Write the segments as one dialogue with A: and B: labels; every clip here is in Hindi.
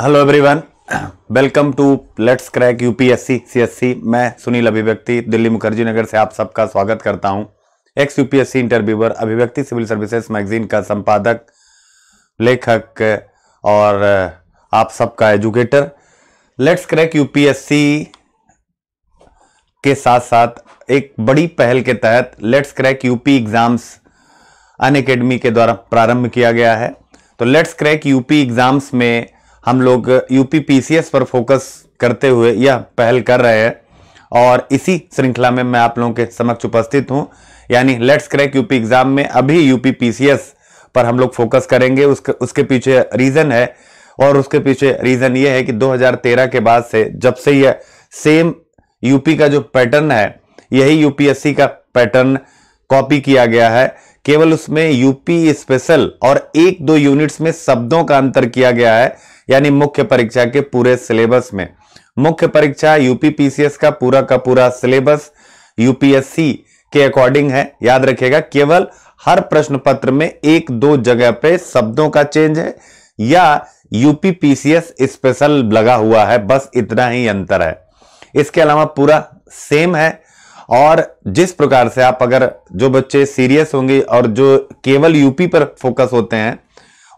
A: hello everyone welcome to let's crack UPSC CSC मैं सुनील अभिव्यक्ति दिल्ली मुखर्जी नगर से आप सबका स्वागत करता हूं ex UPSC interviewer Abhivyakti civil services magazine का संपादक लेखक और आप सबका एजुकेटर लेट्स क्रैक यूपीएससी के साथ साथ एक बड़ी पहल के तहत लेट्स क्रैक यूपी एग्जाम्स अन के द्वारा प्रारंभ किया गया है तो लेट्स क्रैक यूपी एग्जाम्स में हम लोग यूपी पर फोकस करते हुए यह पहल कर रहे हैं और इसी श्रृंखला में मैं आप लोगों के समक्ष उपस्थित हूं यानी लेट्स क्रैक यूपी एग्जाम में अभी यूपी पर हम लोग फोकस करेंगे उसके उसके पीछे रीज़न है और उसके पीछे रीज़न ये है कि 2013 के बाद से जब से यह सेम यूपी का जो पैटर्न है यही यूपीएससी का पैटर्न कॉपी किया गया है केवल उसमें यूपी स्पेशल और एक दो यूनिट्स में शब्दों का अंतर किया गया है यानी मुख्य परीक्षा के पूरे सिलेबस में मुख्य परीक्षा यूपी पीसीएस का पूरा का पूरा सिलेबस यूपीएससी के अकॉर्डिंग है याद रखिएगा केवल हर प्रश्न पत्र में एक दो जगह पे शब्दों का चेंज है या यूपी पीसीएस स्पेशल लगा हुआ है बस इतना ही अंतर है इसके अलावा पूरा सेम है और जिस प्रकार से आप अगर जो बच्चे सीरियस होंगे और जो केवल यूपी पर फोकस होते हैं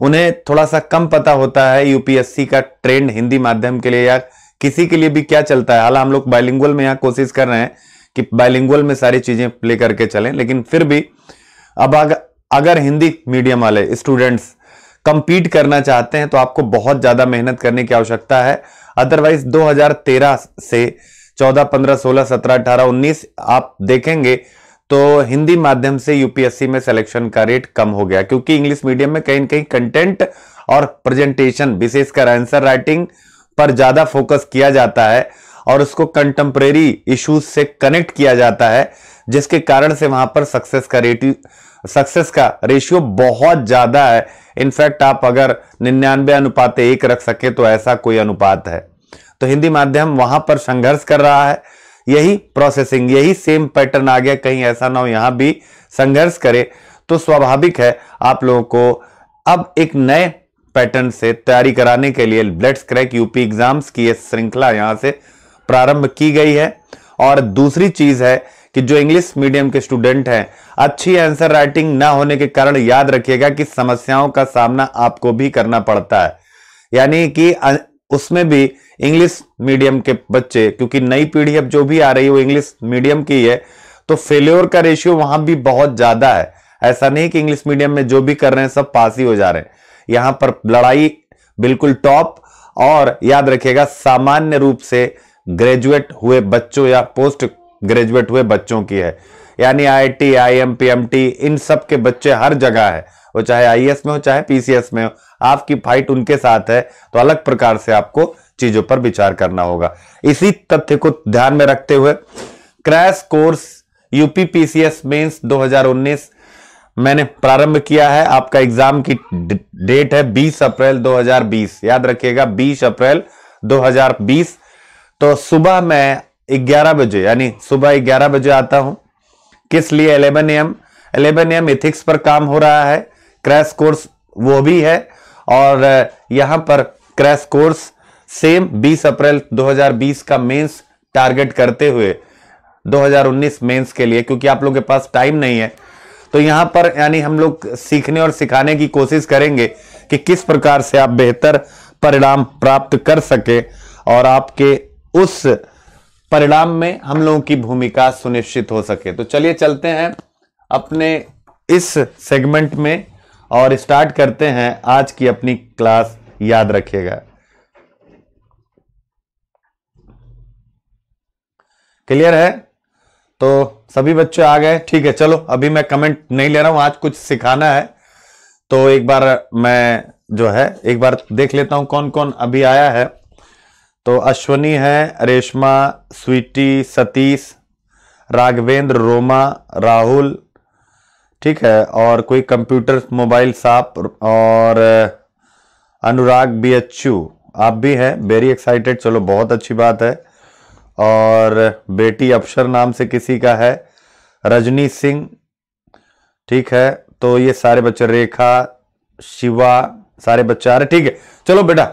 A: उन्हें थोड़ा सा कम पता होता है यूपीएससी का ट्रेंड हिंदी माध्यम के लिए या किसी के लिए भी क्या चलता है हालांकि हम लोग बाइलिंगुअल में यहाँ कोशिश कर रहे हैं कि बाइलिंगुअल में सारी चीजें प्ले करके चलें लेकिन फिर भी अब अगर हिंदी मीडियम वाले स्टूडेंट्स कंपीट करना चाहते हैं तो आपको बहुत ज़्यादा मेहनत करने की आवश्यकता है अदरवाइज 2013 से 14, 15, 16, 17, 18, 19 आप देखेंगे तो हिंदी माध्यम से यूपीएससी में सिलेक्शन का रेट कम हो गया क्योंकि इंग्लिश मीडियम में कहीं कहीं कंटेंट और प्रेजेंटेशन विशेषकर आंसर राइटिंग पर ज्यादा फोकस किया जाता है और उसको कंटेम्प्रेरी इश्यूज से कनेक्ट किया जाता है जिसके कारण से वहां पर सक्सेस का रेट सक्सेस का रेशियो बहुत ज्यादा है इनफैक्ट आप अगर निन्यानवे अनुपात एक रख सके तो ऐसा कोई अनुपात है तो हिंदी माध्यम वहां पर संघर्ष कर रहा है यही प्रोसेसिंग यही सेम पैटर्न आ गया कहीं ऐसा ना हो यहां भी संघर्ष करे तो स्वाभाविक है आप लोगों को अब एक नए पैटर्न से तैयारी कराने के लिए लेट्स क्रैक यूपी एग्जाम्स की यह श्रृंखला यहां से प्रारंभ की गई है और दूसरी चीज है कि जो इंग्लिश मीडियम के स्टूडेंट हैं अच्छी आंसर राइटिंग ना होने के कारण याद रखिएगा कि समस्याओं का सामना आपको भी करना पड़ता है यानी कि उसमें भी इंग्लिश मीडियम के बच्चे क्योंकि नई पीढ़ी अब जो भी आ रही है वो इंग्लिश मीडियम की है तो फेल्योर का रेशियो वहां भी बहुत ज्यादा है ऐसा नहीं कि इंग्लिश मीडियम में जो भी कर रहे हैं सब पास ही हो जा रहे हैं यहां पर लड़ाई बिल्कुल टॉप और याद रखिएगा सामान्य रूप से ग्रेजुएट हुए बच्चों या पोस्ट ग्रेजुएट हुए बच्चों की है यानी आई आई एम इन सब के बच्चे हर जगह है वो चाहे आई में हो चाहे पीसीएस में हो आपकी फाइट उनके साथ है तो अलग प्रकार से आपको चीजों पर विचार करना होगा इसी तथ्य को ध्यान में रखते हुए क्रैश कोर्स यूपीपीसीएस मेंस 2019 मैंने प्रारंभ किया है आपका एग्जाम की डेट है 20 अप्रैल 2020 याद रखिएगा 20 अप्रैल 2020 तो सुबह मैं 11 बजे यानी सुबह 11 बजे आता हूं किस लिए 11 एम 11 एम इथिक्स पर काम हो रहा है क्रैश कोर्स वो भी है और यहां पर क्रैश कोर्स सेम 20 अप्रैल 2020 का मेंस टारगेट करते हुए 2019 मेंस के लिए क्योंकि आप लोग के पास टाइम नहीं है तो यहां पर यानी हम लोग सीखने और सिखाने की कोशिश करेंगे कि किस प्रकार से आप बेहतर परिणाम प्राप्त कर सके और आपके उस परिणाम में हम लोगों की भूमिका सुनिश्चित हो सके तो चलिए चलते हैं अपने इस सेगमेंट में और स्टार्ट करते हैं आज की अपनी क्लास याद रखिएगा क्लियर है तो सभी बच्चे आ गए ठीक है चलो अभी मैं कमेंट नहीं ले रहा हूं आज कुछ सिखाना है तो एक बार मैं जो है एक बार देख लेता हूं कौन कौन अभी आया है तो अश्वनी है रेशमा स्वीटी सतीश राघवेंद्र रोमा राहुल ठीक है और कोई कंप्यूटर मोबाइल साप और अनुराग बी आप भी हैं वेरी एक्साइटेड चलो बहुत अच्छी बात है और बेटी अफसर नाम से किसी का है रजनी सिंह ठीक है तो ये सारे बच्चे रेखा शिवा सारे बच्चे आ रहे ठीक है चलो बेटा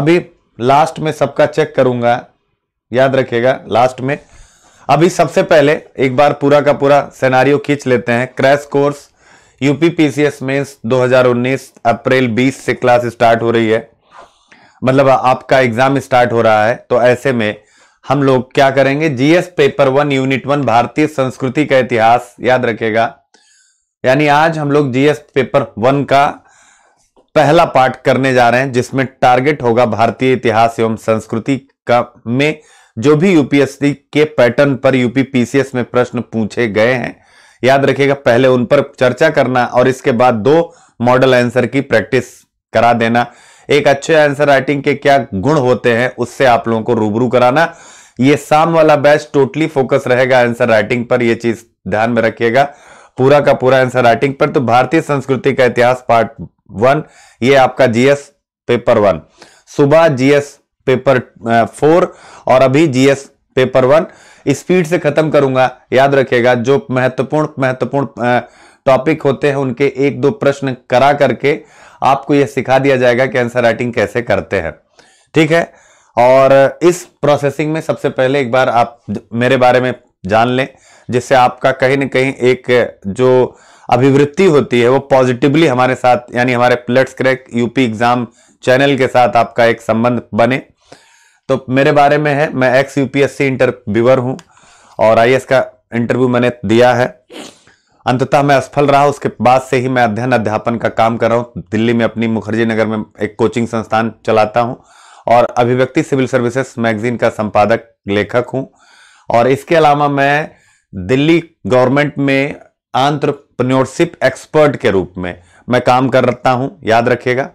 A: अभी लास्ट में सबका चेक करूंगा याद रखिएगा लास्ट में अभी सबसे पहले एक बार पूरा का पूरा सेनारियो खींच लेते हैं crash course UP PCS mains 2019 April 20 से क्लास स्टार्ट हो रही है मतलब आपका एग्जाम स्टार्ट हो रहा है तो ऐसे में हम लोग क्या करेंगे GS paper one unit one भारतीय संस्कृति का इतिहास याद रखेगा यानी आज हम लोग जीएस पेपर वन का पहला पार्ट करने जा रहे हैं जिसमें टारगेट होगा भारतीय इतिहास एवं संस्कृति का में जो भी यूपीएससी के पैटर्न पर यूपी पीसीएस में प्रश्न पूछे गए हैं याद रखिएगा पहले उन पर चर्चा करना और इसके बाद दो मॉडल आंसर की प्रैक्टिस करा देना एक अच्छे आंसर राइटिंग के क्या गुण होते हैं उससे आप लोगों को रूबरू कराना ये शाम वाला बैच टोटली फोकस रहेगा आंसर राइटिंग पर यह चीज ध्यान में रखिएगा पूरा का पूरा आंसर राइटिंग पर तो भारतीय संस्कृति का इतिहास पार्ट वन ये आपका जीएस पेपर वन सुबह जीएस पेपर फोर और अभी जीएस पेपर वन स्पीड से खत्म करूंगा याद रखेगा जो महत्वपूर्ण महत्वपूर्ण टॉपिक होते हैं उनके एक दो प्रश्न करा करके आपको यह सिखा दिया जाएगा कि आंसर राइटिंग कैसे करते हैं ठीक है और इस प्रोसेसिंग में सबसे पहले एक बार आप मेरे बारे में जान लें जिससे आपका कहीं ना कहीं एक जो अभिवृत्ति होती है वो पॉजिटिवली हमारे साथ यानी हमारे let's crack UP exam channel के साथ आपका एक संबंध बने तो मेरे बारे में है मैं एक्स यूपीएससी इंटरव्यूअर हूं और आई का इंटरव्यू मैंने दिया है अंततः मैं असफल रहा उसके बाद से ही मैं अध्ययन अध्यापन का काम कर रहा हूँ दिल्ली में अपनी मुखर्जी नगर में एक कोचिंग संस्थान चलाता हूँ और अभिव्यक्ति सिविल सर्विसेज मैगजीन का संपादक लेखक हूँ और इसके अलावा मैं दिल्ली गवर्नमेंट में आंट्रप्रन्योरशिप एक्सपर्ट के रूप में मैं काम कर रखता हूँ याद रखिएगा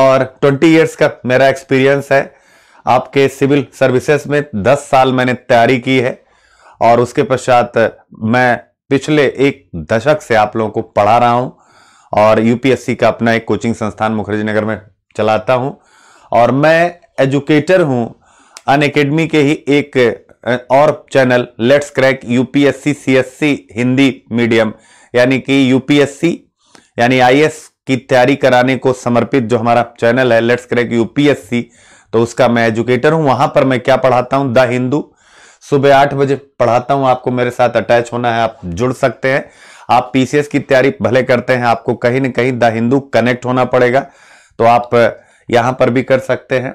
A: और 20 इयर्स का मेरा एक्सपीरियंस है आपके सिविल सर्विसेज में 10 साल मैंने तैयारी की है और उसके पश्चात मैं पिछले एक दशक से आप लोगों को पढ़ा रहा हूं और यूपीएससी का अपना एक कोचिंग संस्थान मुखर्जी नगर में चलाता हूं और मैं एजुकेटर हूं अन अकेडमी के ही एक और channel let's crack UPSC CSC Hindi medium यानी कि यूपीएससी यानी आईएएस की तैयारी कराने को समर्पित जो हमारा चैनल है लेट्स क्रैक यूपीएससी तो उसका मैं एजुकेटर हूं वहां पर मैं क्या पढ़ाता हूं द हिंदू सुबह आठ बजे पढ़ाता हूं आपको मेरे साथ अटैच होना है आप जुड़ सकते हैं आप पीसीएस की तैयारी भले करते हैं आपको कहीं ना कहीं द हिंदू कनेक्ट होना पड़ेगा तो आप यहां पर भी कर सकते हैं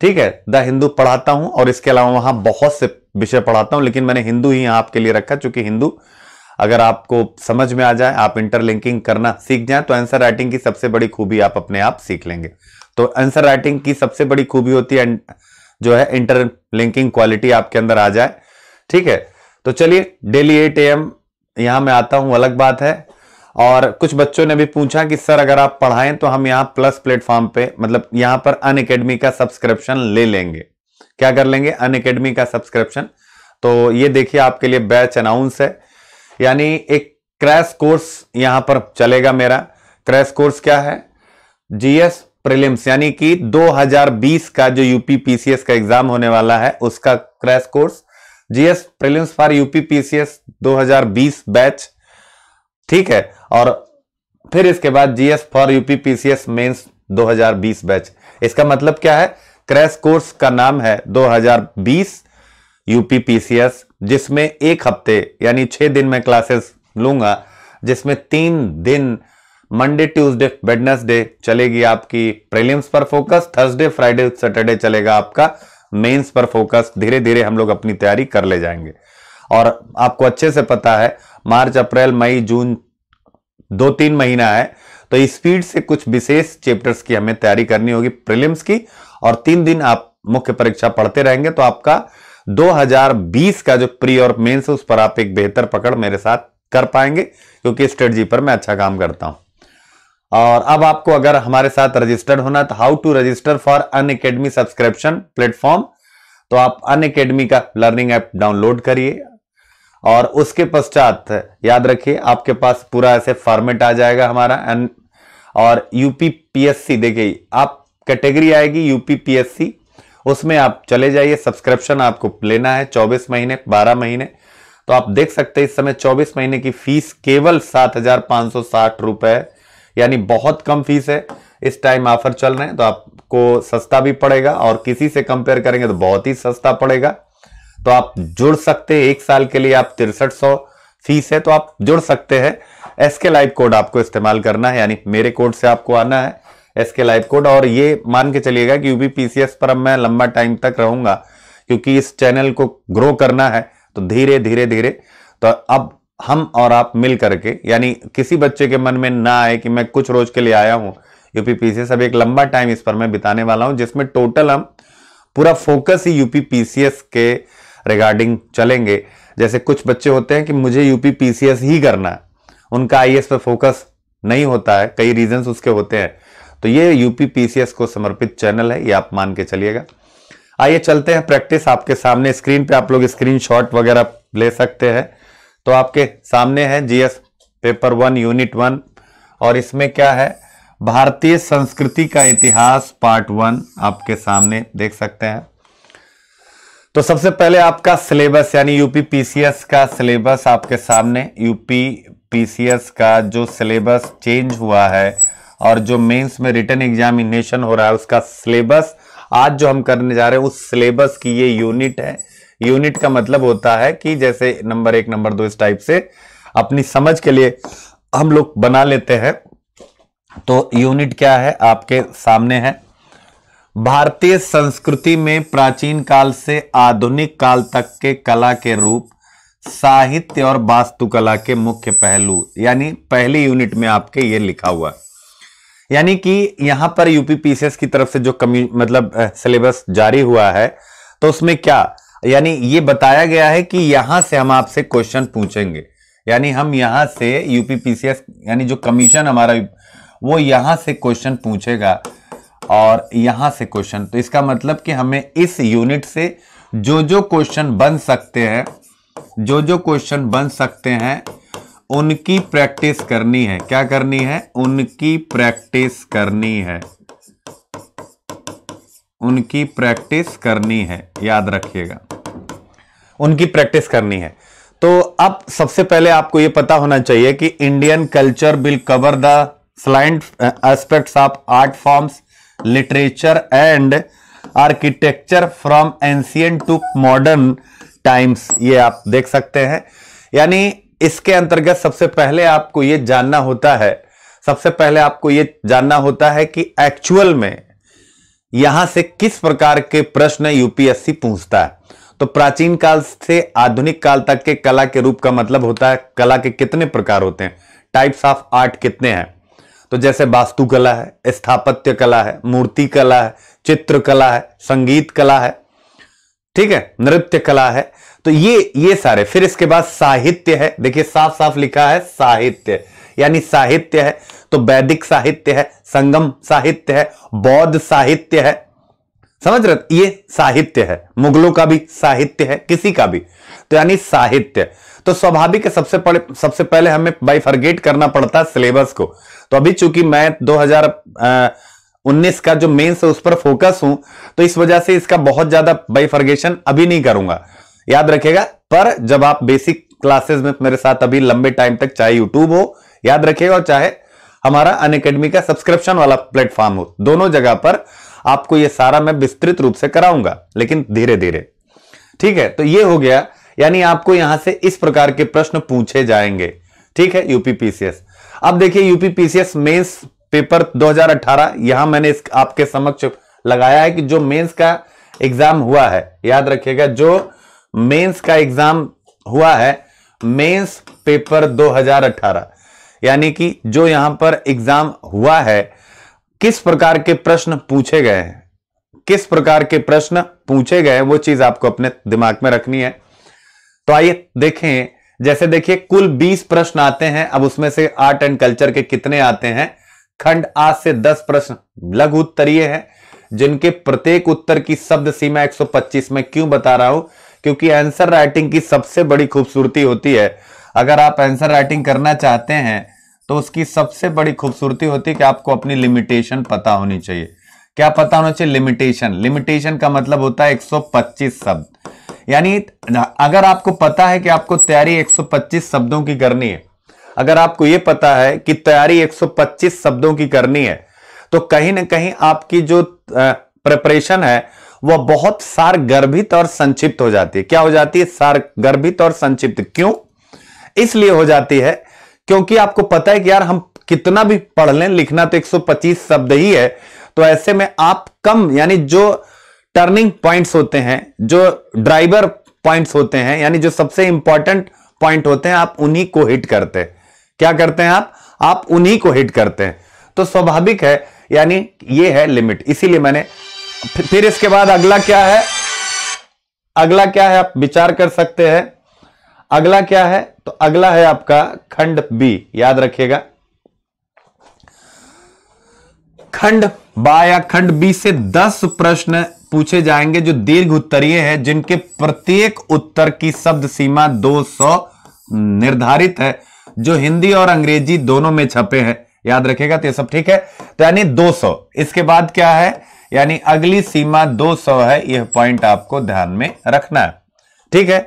A: ठीक है द हिंदू पढ़ाता हूं और इसके अलावा वहां बहुत से विषय पढ़ाता हूं लेकिन मैंने हिंदू ही आपके लिए रखा चूंकि हिंदू अगर आपको समझ में आ जाए आप इंटरलिंकिंग करना सीख जाए तो आंसर राइटिंग की सबसे बड़ी खूबी आप अपने आप सीख लेंगे तो आंसर राइटिंग की सबसे बड़ी खूबी होती है जो है इंटरलिंकिंग क्वालिटी आपके अंदर आ जाए ठीक है तो चलिए डेली एट ए एम यहां मैं आता हूं अलग बात है और कुछ बच्चों ने भी पूछा कि सर अगर आप पढ़ाएं तो हम यहां प्लस प्लेटफॉर्म पे मतलब यहां पर अन अकेडमी का सब्सक्रिप्शन ले लेंगे क्या कर लेंगे अन अकेडमी का सब्सक्रिप्शन तो ये देखिए आपके लिए बैच अनाउंस है यानी एक क्रैश कोर्स यहां पर चलेगा मेरा क्रैश कोर्स क्या है जीएस प्रीलिम्स यानी कि 2020 का जो यूपी पीसीएस का एग्जाम होने वाला है उसका crash course GS prelims for UP PCS 2020 batch ठीक है और फिर इसके बाद GS for UP PCS mains 2020 batch इसका मतलब क्या है क्रैश कोर्स का नाम है 2020 यूपी पीसीएस जिसमें एक हफ्ते यानी छह दिन में क्लासेस लूंगा जिसमें तीन दिन मंडे ट्यूसडे वेडनेसडे चलेगी आपकी प्रीलिम्स पर फोकस थर्सडे फ्राइडे सैटरडे चलेगा आपका मेंस पर फोकस धीरे धीरे हम लोग अपनी तैयारी कर ले जाएंगे और आपको अच्छे से पता है मार्च अप्रैल मई जून दो तीन महीना है तो स्पीड से कुछ विशेष चैप्टर्स की हमें तैयारी करनी होगी प्रिलिम्स की और तीन दिन आप मुख्य परीक्षा पढ़ते रहेंगे तो आपका 2020 का जो प्री और मेंस उस पर आप एक बेहतर पकड़ मेरे साथ कर पाएंगे क्योंकि स्ट्रेटजी पर मैं अच्छा काम करता हूं और अब आपको अगर हमारे साथ रजिस्टर्ड होना तो how to register for Unacademy subscription platform तो आप अन अकेडमी का लर्निंग ऐप डाउनलोड करिए और उसके पश्चात याद रखिए आपके पास पूरा ऐसे फॉर्मेट आ जाएगा हमारा एन और यूपी सी देखिए आप कैटेगरी आएगी यूपी सी उसमें आप चले जाइए सब्सक्रिप्शन आपको लेना है 24 महीने 12 महीने तो आप देख सकते हैं इस समय 24 महीने की फीस केवल सात हजार पांच सौ साठ रुपए यानी बहुत कम फीस है इस टाइम ऑफर चल रहे हैं तो आपको सस्ता भी पड़ेगा और किसी से कंपेयर करेंगे तो बहुत ही सस्ता पड़ेगा तो आप जुड़ सकते हैं एक साल के लिए आप तिरसठ सौ फीस है तो आप जुड़ सकते हैं एसके लाइव कोड आपको इस्तेमाल करना है यानी मेरे कोड से आपको आना है एसके लाइव कोड और ये मान के चलिएगा कि यूपी पीसीएस पर अब मैं लंबा टाइम तक रहूंगा क्योंकि इस चैनल को ग्रो करना है तो धीरे धीरे धीरे तो अब हम और आप मिल करके यानी किसी बच्चे के मन में ना आए कि मैं कुछ रोज के लिए आया हूं यूपीपीसीएस अब एक लंबा टाइम इस पर मैं बिताने वाला हूं जिसमें टोटल हम पूरा फोकस ही यूपीपीसीएस के रिगार्डिंग चलेंगे जैसे कुछ बच्चे होते हैं कि मुझे यूपीपीसीएस ही करना है उनका आई पर फोकस नहीं होता है कई रीजन उसके होते हैं तो ये यूपीपीसीएस को समर्पित चैनल है ये आप मान के चलिएगा आइए चलते हैं प्रैक्टिस आपके सामने स्क्रीन पे आप लोग स्क्रीनशॉट वगैरह ले सकते हैं तो आपके सामने है GS paper one unit one और इसमें क्या है भारतीय संस्कृति का इतिहास पार्ट वन आपके सामने देख सकते हैं तो सबसे पहले आपका सिलेबस यानी यूपी पीसीएस का सिलेबस आपके सामने यूपी पीसीएस का जो सिलेबस चेंज हुआ है और जो मेंस में रिटर्न एग्जामिनेशन हो रहा है उसका सिलेबस आज जो हम करने जा रहे हैं उस सिलेबस की ये यूनिट है यूनिट का मतलब होता है कि जैसे नंबर एक नंबर दो इस टाइप से अपनी समझ के लिए हम लोग बना लेते हैं तो यूनिट क्या है आपके सामने है भारतीय संस्कृति में प्राचीन काल से आधुनिक काल तक के कला के रूप साहित्य और वास्तुकला के मुख्य पहलू यानी पहली यूनिट में आपके ये लिखा हुआ यानी कि यहां पर यूपीपीसीएस की तरफ से जो कमी मतलब सिलेबस जारी हुआ है तो उसमें क्या यानी ये बताया गया है कि यहां से हम आपसे क्वेश्चन पूछेंगे यानी हम यहां से यूपीपीसीएस यानी जो कमीशन हमारा वो यहां से क्वेश्चन पूछेगा और यहां से क्वेश्चन तो इसका मतलब कि हमें इस यूनिट से जो जो क्वेश्चन बन सकते हैं जो जो क्वेश्चन बन सकते हैं उनकी प्रैक्टिस करनी है क्या करनी है उनकी प्रैक्टिस करनी है उनकी प्रैक्टिस करनी है याद रखिएगा उनकी प्रैक्टिस करनी है तो अब सबसे पहले आपको यह पता होना चाहिए कि Indian culture will cover the salient aspects of art forms literature and architecture from ancient to modern times ये आप देख सकते हैं यानी इसके अंतर्गत सबसे पहले आपको ये जानना होता है सबसे पहले आपको ये जानना होता है कि एक्चुअल में यहां से किस प्रकार के प्रश्न यूपीएससी पूछता है तो प्राचीन काल से आधुनिक काल तक के कला के रूप का मतलब होता है कला के कितने प्रकार होते हैं टाइप्स ऑफ आर्ट कितने हैं तो जैसे वास्तुकला है स्थापत्य कला है मूर्ति कला है चित्रकला है संगीत कला है ठीक है नृत्य कला है तो ये ये सारे फिर इसके बाद साहित्य है देखिए साफ साफ लिखा है साहित्य यानी साहित्य है तो वैदिक साहित्य है संगम साहित्य है बौद्ध साहित्य है समझ रहे ये साहित्य है मुगलों का भी साहित्य है किसी का भी तो यानी साहित्य तो स्वाभाविक सबसे पड़े सबसे पहले हमें बाई फॉरगेट करना पड़ता है सिलेबस को तो अभी चूंकि मैं 2019 का जो मेंस है उस पर फोकस हूं तो इस वजह से इसका बहुत ज्यादा बाई फॉरगेशन अभी नहीं करूंगा याद रखेगा पर जब आप बेसिक क्लासेस में मेरे साथ अभी लंबे टाइम तक चाहे यूट्यूब हो याद रखेगा और चाहे हमारा अन का सब्सक्रिप्शन वाला प्लेटफॉर्म हो दोनों जगह पर आपको ये सारा मैं विस्तृत रूप से कराऊंगा लेकिन धीरे धीरे ठीक है तो ये हो गया यानी आपको यहां से इस प्रकार के प्रश्न पूछे जाएंगे ठीक है यूपीपीसीएस अब देखिए यूपीपीसीएस मेंस पेपर 2018 यहां मैंने इस आपके समक्ष लगाया है कि जो मेंस का एग्जाम हुआ है याद रखिएगा जो मेंस का एग्जाम हुआ है मेंस पेपर 2018 यानी कि जो यहां पर एग्जाम हुआ है किस प्रकार के प्रश्न पूछे गए हैं किस प्रकार के प्रश्न पूछे गए वो चीज आपको अपने दिमाग में रखनी है तो आइए देखें जैसे देखिए कुल 20 प्रश्न आते हैं अब उसमें से आर्ट एंड कल्चर के कितने आते हैं खंड आज से 10 प्रश्न लघु उत्तरीय है जिनके प्रत्येक उत्तर की शब्द सीमा 125 में क्यों बता रहा हूं क्योंकि आंसर राइटिंग की सबसे बड़ी खूबसूरती होती है अगर आप आंसर राइटिंग करना चाहते हैं तो उसकी सबसे बड़ी खूबसूरती होती है कि आपको अपनी लिमिटेशन पता होनी चाहिए क्या पता होना चाहिए लिमिटेशन लिमिटेशन का मतलब होता है 125 शब्द यानी अगर आपको पता है कि आपको तैयारी 125 शब्दों की करनी है अगर आपको यह पता है कि तैयारी 125 शब्दों की करनी है तो कहीं ना कहीं आपकी जो प्रिपरेशन है वह बहुत सार गर्भित और संक्षिप्त हो जाती है क्या हो जाती है सार गर्भित और संक्षिप्त क्यों इसलिए हो जाती है क्योंकि आपको पता है कि यार हम कितना भी पढ़ लें लिखना तो 125 शब्द ही है तो ऐसे में आप कम यानी जो टर्निंग पॉइंट्स होते हैं जो ड्राइवर पॉइंट्स होते हैं यानी जो सबसे इंपॉर्टेंट पॉइंट होते हैं आप उन्हीं को हिट करते हैं क्या करते हैं आप आप उन्हीं को हिट करते हैं तो स्वाभाविक है यानी ये है लिमिट इसीलिए मैंने फिर इसके बाद अगला क्या है अगला क्या है आप विचार कर सकते हैं अगला क्या है तो अगला है आपका खंड बी याद रखिएगा खंड बा या खंड बी से दस प्रश्न पूछे जाएंगे जो दीर्घ उत्तरीय है जिनके प्रत्येक उत्तर की शब्द सीमा 200 निर्धारित है जो हिंदी और अंग्रेजी दोनों में छपे हैं याद रखेगा तो ये सब ठीक है तो यानी 200 इसके बाद क्या है यानी अगली सीमा 200 है यह पॉइंट आपको ध्यान में रखना है ठीक है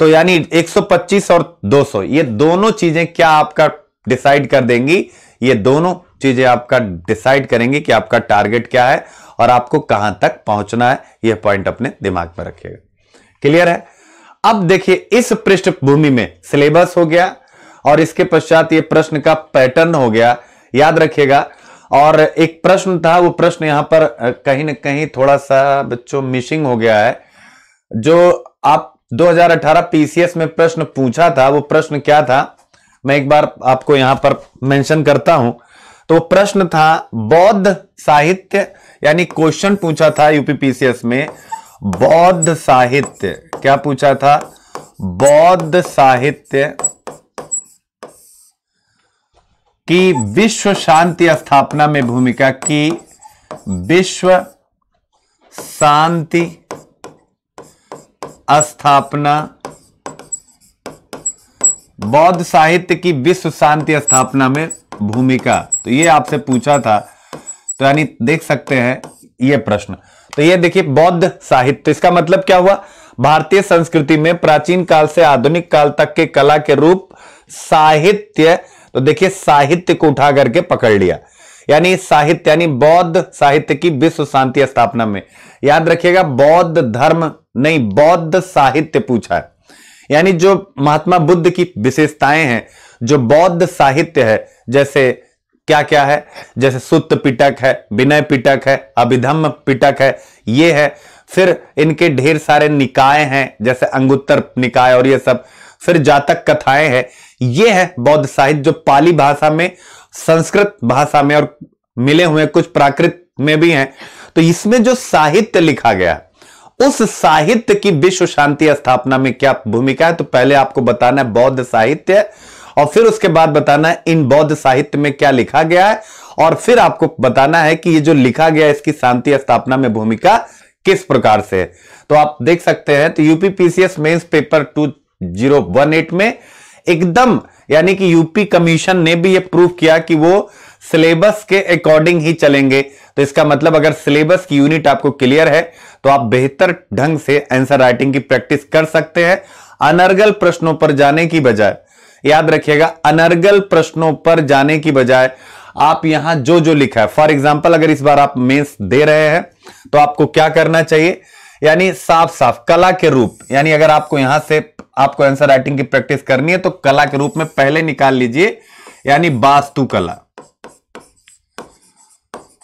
A: तो यानी 125 और 200 ये दोनों चीजें क्या आपका डिसाइड कर देंगी ये दोनों चीजें आपका डिसाइड करेंगी कि आपका टारगेट क्या है और आपको कहां तक पहुंचना है यह पॉइंट अपने दिमाग में रखिएगा क्लियर है अब देखिए इस पृष्ठभूमि में सिलेबस हो गया और इसके पश्चात ये प्रश्न का पैटर्न हो गया याद रखिएगा और एक प्रश्न था वो प्रश्न यहां पर कहीं ना कहीं थोड़ा सा बच्चों मिसिंग हो गया है जो आप 2018 पीसीएस में प्रश्न पूछा था वो प्रश्न क्या था मैं एक बार आपको यहां पर मेंशन करता हूं तो प्रश्न था बौद्ध साहित्य यानी क्वेश्चन पूछा था यूपी पीसीएस में बौद्ध साहित्य क्या पूछा था बौद्ध साहित्य की विश्व शांति स्थापना में भूमिका की विश्व शांति स्थापना बौद्ध साहित्य की विश्व शांति स्थापना में भूमिका तो ये आपसे पूछा था तो यानी देख सकते हैं ये प्रश्न तो ये देखिए बौद्ध साहित्य तो इसका मतलब क्या हुआ भारतीय संस्कृति में प्राचीन काल से आधुनिक काल तक के कला के रूप साहित्य तो देखिए साहित्य को उठा करके पकड़ लिया यानी साहित्य यानी बौद्ध साहित्य की विश्व शांति स्थापना में याद रखिएगा बौद्ध धर्म नहीं बौद्ध साहित्य पूछा है यानी जो महात्मा बुद्ध की विशेषताएं हैं जो बौद्ध साहित्य है जैसे क्या क्या है जैसे सुत्त पिटक है विनय पिटक है अभिधम पिटक है ये है फिर इनके ढेर सारे निकाय हैं जैसे अंगुत्तर निकाय और ये सब फिर जातक कथाएं हैं ये है बौद्ध साहित्य जो पाली भाषा में संस्कृत भाषा में और मिले हुए कुछ प्राकृत में भी हैं तो इसमें जो साहित्य लिखा गया उस साहित्य की विश्व शांति स्थापना में क्या भूमिका है तो पहले आपको बताना है बौद्ध साहित्य और फिर उसके बाद बताना है इन बौद्ध साहित्य में क्या लिखा गया है और फिर आपको बताना है कि ये जो लिखा गया इसकी शांति स्थापना में भूमिका किस प्रकार से है तो आप देख सकते हैं तो UPPCS mains paper two zero one eight में एकदम यानी कि यूपी कमीशन ने भी ये प्रूव किया कि वो सिलेबस के अकॉर्डिंग ही चलेंगे तो इसका मतलब अगर सिलेबस की यूनिट आपको क्लियर है तो आप बेहतर ढंग से आंसर राइटिंग की प्रैक्टिस कर सकते हैं अनर्गल प्रश्नों पर जाने की बजाय याद रखिएगा अनर्गल प्रश्नों पर जाने की बजाय आप यहां जो जो लिखा है फॉर एग्जाम्पल अगर इस बार आप मेन्स दे रहे हैं तो आपको क्या करना चाहिए यानी साफ साफ कला के रूप यानी अगर आपको यहां से आपको आंसर राइटिंग की प्रैक्टिस करनी है तो कला के रूप में पहले निकाल लीजिए यानी वास्तुकला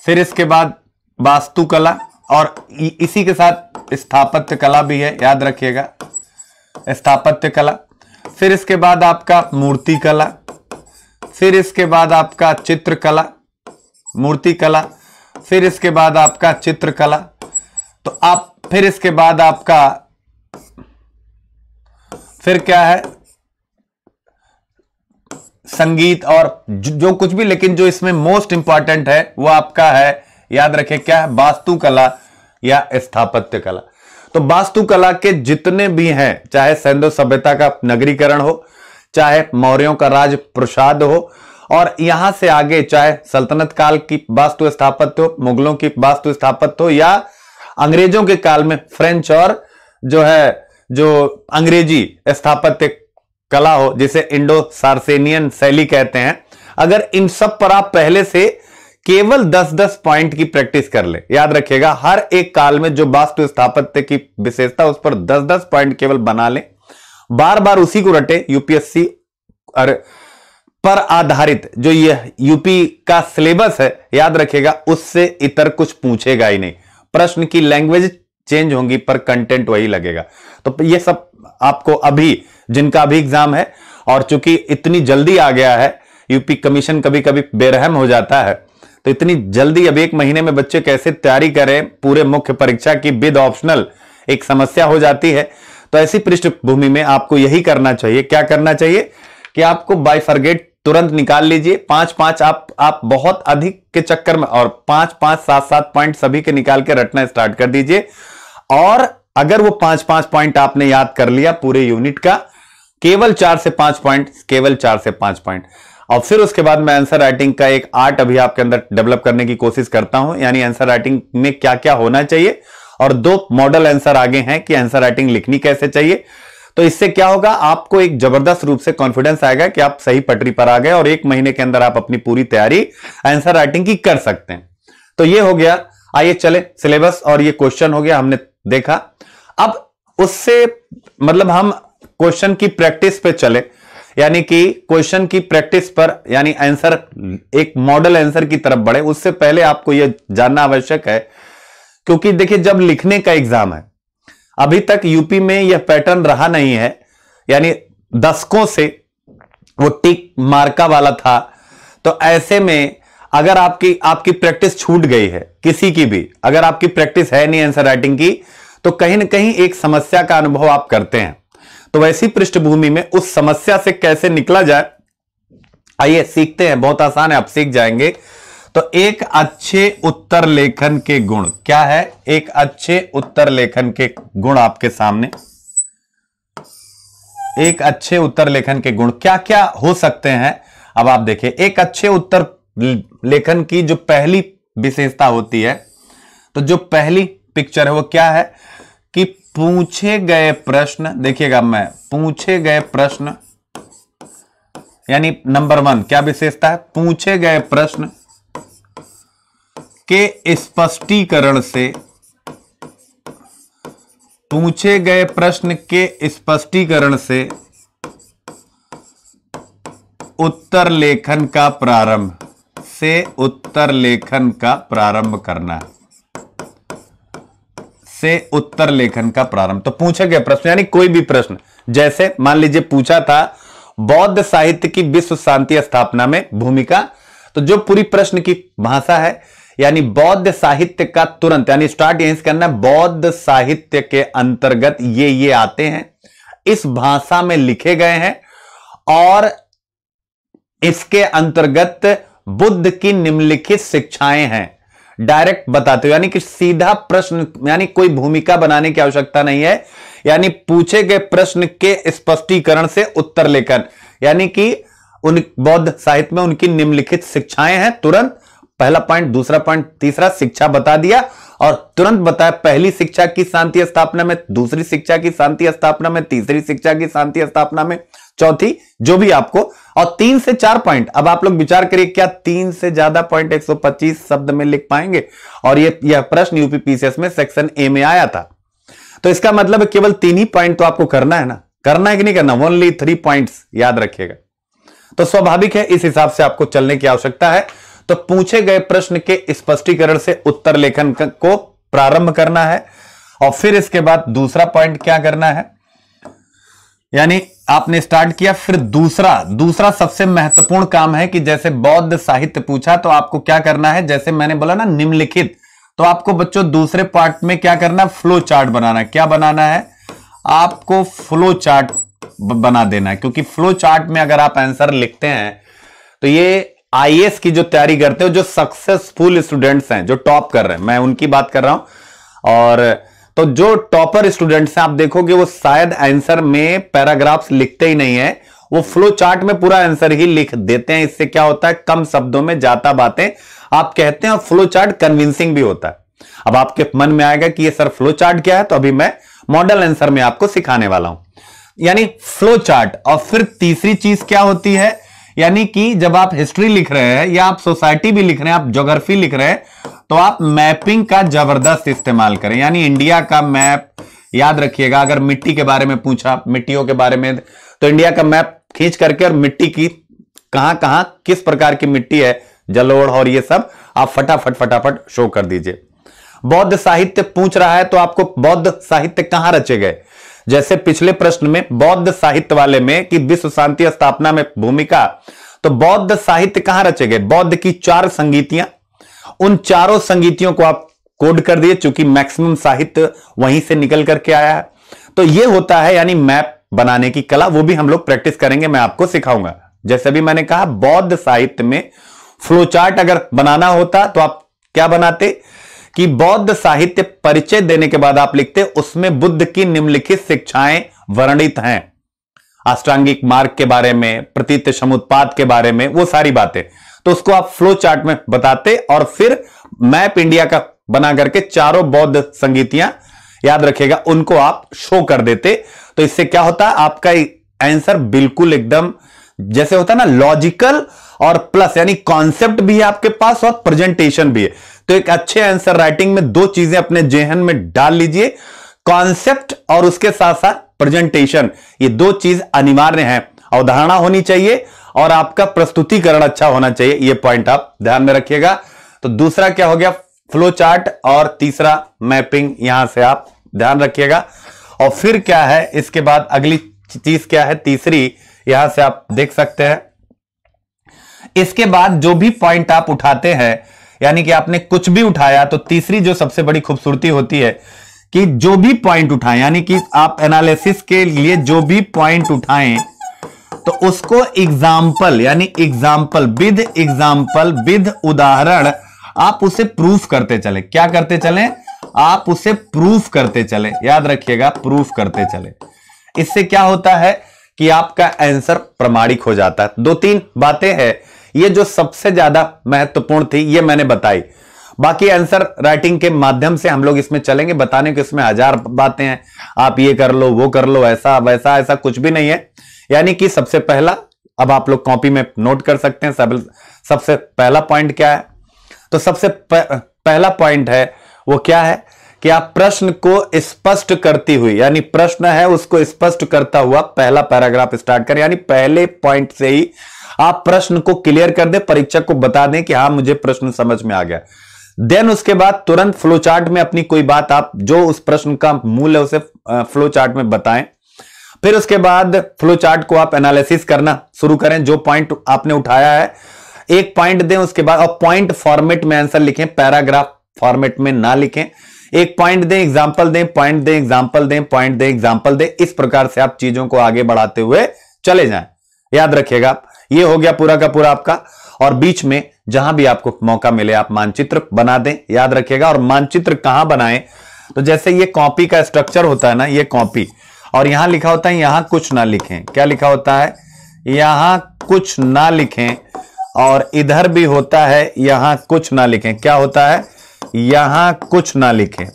A: फिर इसके बाद वास्तुकला और इसी के साथ स्थापत्य कला भी है याद रखिएगा स्थापत्य कला फिर इसके बाद आपका मूर्ति कला फिर इसके बाद आपका चित्रकला मूर्ति कला फिर इसके बाद आपका चित्रकला तो आप फिर इसके बाद आपका फिर क्या है संगीत और जो कुछ भी लेकिन जो इसमें मोस्ट इंपॉर्टेंट है वो आपका है याद रखें क्या है वास्तुकला या स्थापत्य कला तो वास्तुकला के जितने भी हैं चाहे सैंधो सभ्यता का नगरीकरण हो चाहे मौर्यों का राज प्रसाद हो और यहां से आगे चाहे सल्तनत काल की वास्तु स्थापत्य हो मुगलों की वास्तु स्थापत्य हो या अंग्रेजों के काल में फ्रेंच और जो है जो अंग्रेजी स्थापत्य कला हो जिसे इंडो सार्सेनियन शैली कहते हैं अगर इन सब पर आप पहले से केवल 10-10 पॉइंट की प्रैक्टिस कर ले याद रखिएगा हर एक काल में जो वास्तु स्थापत्य की विशेषता उस पर 10-10 पॉइंट केवल बना ले बार बार उसी को रटे यूपीएससी और पर आधारित जो यह यूपी का सिलेबस है याद रखिएगा उससे इतर कुछ पूछेगा ही नहीं प्रश्न की लैंग्वेज चेंज होंगी पर कंटेंट वही लगेगा तो ये सब आपको अभी जिनका भी एग्जाम है और चूंकि इतनी जल्दी आ गया है यूपी कमीशन कभी कभी बेरहम हो जाता है तो इतनी जल्दी अब एक महीने में बच्चे कैसे तैयारी करें पूरे मुख्य परीक्षा की विद ऑप्शनल एक समस्या हो जाती है तो ऐसी पृष्ठभूमि में आपको यही करना चाहिए क्या करना चाहिए कि आपको बाई फॉरगेट तुरंत निकाल लीजिए पांच पांच आप आप बहुत अधिक के चक्कर में और पांच पांच सात सात पॉइंट सभी के निकाल के रटना स्टार्ट कर दीजिए और अगर वो पांच पांच पॉइंट आपने याद कर लिया पूरे यूनिट का केवल चार से पांच पॉइंट केवल चार से पांच पॉइंट और फिर उसके बाद मैं आंसर राइटिंग का एक आर्ट अभी आपके अंदर डेवलप करने की कोशिश करता हूं यानी आंसर राइटिंग में क्या क्या होना चाहिए और दो मॉडल आंसर आगे हैं कि आंसर राइटिंग लिखनी कैसे चाहिए तो इससे क्या होगा आपको एक जबरदस्त रूप से कॉन्फिडेंस आएगा कि आप सही पटरी पर आ गए और एक महीने के अंदर आप अपनी पूरी तैयारी आंसर राइटिंग की कर सकते हैं तो ये हो गया आइए चले सिलेबस और ये क्वेश्चन हो गया हमने देखा अब उससे मतलब हम क्वेश्चन की प्रैक्टिस पे चले यानी कि क्वेश्चन की प्रैक्टिस पर यानी आंसर एक मॉडल आंसर की तरफ बढ़े उससे पहले आपको यह जानना आवश्यक है क्योंकि देखिए जब लिखने का एग्जाम है अभी तक यूपी में यह पैटर्न रहा नहीं है यानी दशकों से वो टिक मार्का वाला था तो ऐसे में अगर आपकी आपकी प्रैक्टिस छूट गई है किसी की भी अगर आपकी प्रैक्टिस है नहीं आंसर राइटिंग की तो कहीं ना कहीं एक समस्या का अनुभव आप करते हैं तो वैसी पृष्ठभूमि में उस समस्या से कैसे निकला जाए आइए सीखते हैं बहुत आसान है आप सीख जाएंगे तो एक अच्छे उत्तर लेखन के गुण क्या है एक अच्छे उत्तर लेखन के गुण आपके सामने एक अच्छे उत्तर लेखन के गुण क्या क्या हो सकते हैं अब आप देखिए एक अच्छे उत्तर लेखन की जो पहली विशेषता होती है तो जो पहली पिक्चर है वो क्या है कि पूछे गए प्रश्न देखिएगा मैं पूछे गए प्रश्न यानी नंबर वन क्या विशेषता है पूछे गए प्रश्न के स्पष्टीकरण से पूछे गए प्रश्न के स्पष्टीकरण से उत्तर लेखन का प्रारंभ से उत्तर लेखन का प्रारंभ करना है से उत्तर लेखन का प्रारंभ तो पूछा गया प्रश्न यानी कोई भी प्रश्न जैसे मान लीजिए पूछा था बौद्ध साहित्य की विश्व शांति स्थापना में भूमिका तो जो पूरी प्रश्न की भाषा है यानी बौद्ध साहित्य का तुरंत यानी स्टार्ट यहीं से करना बौद्ध साहित्य के अंतर्गत ये ये आते हैं इस भाषा में लिखे गए हैं और इसके अंतर्गत बुद्ध की निम्नलिखित शिक्षाएं हैं डायरेक्ट बताते हो यानी कि सीधा प्रश्न यानी कोई भूमिका बनाने की आवश्यकता नहीं है यानी पूछे गए प्रश्न के स्पष्टीकरण से उत्तर लेकर यानी कि उन बौद्ध साहित्य में उनकी निम्नलिखित शिक्षाएं हैं तुरंत पहला पॉइंट दूसरा पॉइंट तीसरा शिक्षा बता दिया और तुरंत बताया पहली शिक्षा की शांति स्थापना में दूसरी शिक्षा की शांति स्थापना में तीसरी शिक्षा की शांति स्थापना में चौथी जो भी आपको और तीन से चार पॉइंट अब आप लोग विचार करिए क्या तीन से ज्यादा पॉइंट 125 शब्द में लिख पाएंगे और ये यह प्रश्न यूपीपीसीएस में सेक्शन ए में आया था तो इसका मतलब केवल तीन ही पॉइंट तो आपको करना है ना करना है कि नहीं करना ओनली थ्री पॉइंट याद रखिएगा तो स्वाभाविक है इस हिसाब से आपको चलने की आवश्यकता है तो पूछे गए प्रश्न के स्पष्टीकरण से उत्तर लेखन को प्रारंभ करना है और फिर इसके बाद दूसरा पॉइंट क्या करना है यानी आपने स्टार्ट किया फिर दूसरा दूसरा सबसे महत्वपूर्ण काम है कि जैसे बौद्ध साहित्य पूछा तो आपको क्या करना है जैसे मैंने बोला ना निम्नलिखित तो आपको बच्चों दूसरे पार्ट में क्या करना फ्लो चार्ट बनाना क्या बनाना है आपको फ्लो चार्ट बना देना है क्योंकि फ्लो चार्ट में अगर आप आंसर लिखते हैं तो ये आईएएस की जो तैयारी करते हो जो सक्सेसफुल स्टूडेंट्स हैं जो टॉप कर रहे हैं मैं उनकी बात कर रहा हूं और तो जो टॉपर स्टूडेंट्स हैं आप देखोगे वो शायद आंसर में पैराग्राफ्स लिखते ही नहीं है वो फ्लो चार्ट में पूरा आंसर ही लिख देते हैं इससे क्या होता है कम शब्दों में जाता बातें आप कहते हैं और फ्लो चार्ट कन्विंसिंग भी होता है अब आपके मन में आएगा कि ये सर फ्लो चार्ट क्या है तो अभी मैं मॉडल आंसर में आपको सिखाने वाला हूं यानी फ्लो चार्ट और फिर तीसरी चीज क्या होती है यानी कि जब आप हिस्ट्री लिख रहे हैं या आप सोसाइटी भी लिख रहे हैं आप जोग्राफी लिख रहे हैं तो आप मैपिंग का जबरदस्त इस्तेमाल करें यानी इंडिया का मैप याद रखिएगा अगर मिट्टी के बारे में पूछा मिट्टियों के बारे में तो इंडिया का मैप खींच करके और मिट्टी की कहां कहां किस प्रकार की मिट्टी है जलोड़ और ये सब आप फटाफट फटाफट शो कर दीजिए बौद्ध साहित्य पूछ रहा है तो आपको बौद्ध साहित्य कहां रचे गए जैसे पिछले प्रश्न में बौद्ध साहित्य वाले में कि विश्व शांति स्थापना में भूमिका तो बौद्ध साहित्य कहां रचे गए बौद्ध की चार संगीतियां उन चारों संगीतियों को आप कोड कर दिए चूंकि मैक्सिमम साहित्य वहीं से निकल करके आया है तो यह होता है यानी मैप बनाने की कला वो भी हम लोग प्रैक्टिस करेंगे मैं आपको सिखाऊंगा जैसे भी मैंने कहा बौद्ध साहित्य में फ्लोचार्ट अगर बनाना होता तो आप क्या बनाते कि बौद्ध साहित्य परिचय देने के बाद आप लिखते उसमें बुद्ध की निम्नलिखित शिक्षाएं वर्णित हैं अष्टांगिक मार्ग के बारे में प्रतीत समुत्पाद के बारे में वो सारी बातें तो उसको आप फ्लो चार्ट में बताते और फिर मैप इंडिया का बना करके चारों बौद्ध संगीतियां याद रखेगा उनको आप शो कर देते तो इससे क्या होता है आपका आंसर बिल्कुल एकदम जैसे होता है ना लॉजिकल और प्लस यानी कॉन्सेप्ट भी है आपके पास और प्रेजेंटेशन भी है तो एक अच्छे आंसर राइटिंग में दो चीजें अपने जेहन में डाल लीजिए कॉन्सेप्ट और उसके साथ साथ प्रेजेंटेशन ये दो चीज अनिवार्य है अवधारणा होनी चाहिए और आपका प्रस्तुतिकरण अच्छा होना चाहिए यह पॉइंट आप ध्यान में रखिएगा तो दूसरा क्या हो गया फ्लो चार्ट और तीसरा मैपिंग यहां से आप ध्यान रखिएगा और फिर क्या है इसके बाद अगली चीज क्या है तीसरी यहां से आप देख सकते हैं इसके बाद जो भी पॉइंट आप उठाते हैं यानी कि आपने कुछ भी उठाया तो तीसरी जो सबसे बड़ी खूबसूरती होती है कि जो भी पॉइंट उठाए यानी कि आप एनालिसिस के लिए जो भी पॉइंट उठाएं तो उसको एग्जाम्पल यानी एग्जाम्पल विद एग्जाम्पल विद उदाहरण आप उसे प्रूफ करते चले क्या करते चले आप उसे प्रूफ करते चले याद रखिएगा प्रूफ करते चले इससे क्या होता है कि आपका आंसर प्रमाणिक हो जाता है दो तीन बातें हैं ये जो सबसे ज्यादा महत्वपूर्ण थी ये मैंने बताई बाकी आंसर राइटिंग के माध्यम से हम लोग इसमें चलेंगे बताने के इसमें हजार बातें हैं आप ये कर लो वो कर लो ऐसा वैसा ऐसा कुछ भी नहीं है यानी कि सबसे पहला अब आप लोग कॉपी में नोट कर सकते हैं सब सबसे पहला पॉइंट क्या है तो सबसे प, पहला पॉइंट है वो क्या है कि आप प्रश्न को स्पष्ट करती हुई यानी प्रश्न है उसको स्पष्ट करता हुआ पहला पैराग्राफ स्टार्ट करें यानी पहले पॉइंट से ही आप प्रश्न को क्लियर कर दे परीक्षक को बता दें कि हाँ मुझे प्रश्न समझ में आ गया देन उसके बाद तुरंत फ्लो चार्ट में अपनी कोई बात आप जो उस प्रश्न का मूल है उसे फ्लो चार्ट में बताएं फिर उसके बाद फ्लो चार्ट को आप एनालिसिस करना शुरू करें जो पॉइंट आपने उठाया है एक पॉइंट दें उसके बाद और पॉइंट फॉर्मेट में आंसर लिखें पैराग्राफ फॉर्मेट में ना लिखें एक पॉइंट दें एग्जाम्पल दें पॉइंट दें एग्जाम्पल दें पॉइंट दें एग्जाम्पल दें इस प्रकार से आप चीजों को आगे बढ़ाते हुए चले जाएं याद रखिएगा आप ये हो गया पूरा का पूरा आपका और बीच में जहां भी आपको मौका मिले आप मानचित्र बना दें याद रखिएगा और मानचित्र कहां बनाए तो जैसे ये कॉपी का स्ट्रक्चर होता है ना ये कॉपी और यहां लिखा होता है यहां कुछ ना लिखें क्या लिखा होता है यहां कुछ ना लिखें और इधर भी होता है यहां कुछ ना लिखें क्या होता है यहां कुछ ना लिखें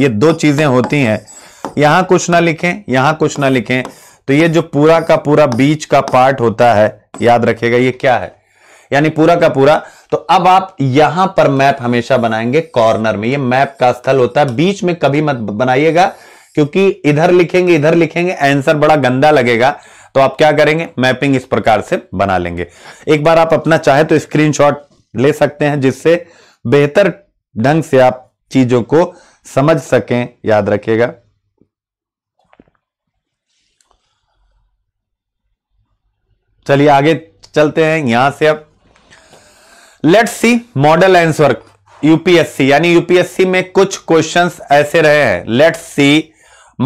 A: ये दो चीजें होती हैं यहां कुछ ना लिखें यहां कुछ ना लिखें तो ये जो पूरा का पूरा बीच का पार्ट होता है याद रखेगा ये क्या है यानी पूरा का पूरा तो अब आप यहां पर मैप हमेशा बनाएंगे कॉर्नर में ये मैप का स्थल होता है बीच में कभी मत बनाइएगा क्योंकि इधर लिखेंगे इधर लिखेंगे आंसर बड़ा गंदा लगेगा तो आप क्या करेंगे मैपिंग इस प्रकार से बना लेंगे एक बार आप अपना चाहे तो स्क्रीनशॉट ले सकते हैं जिससे बेहतर ढंग से आप चीजों को समझ सकें याद रखिएगा चलिए आगे चलते हैं यहां से अब let's see model answer UPSC यानी यूपीएससी में कुछ क्वेश्चंस ऐसे रहे हैं let's see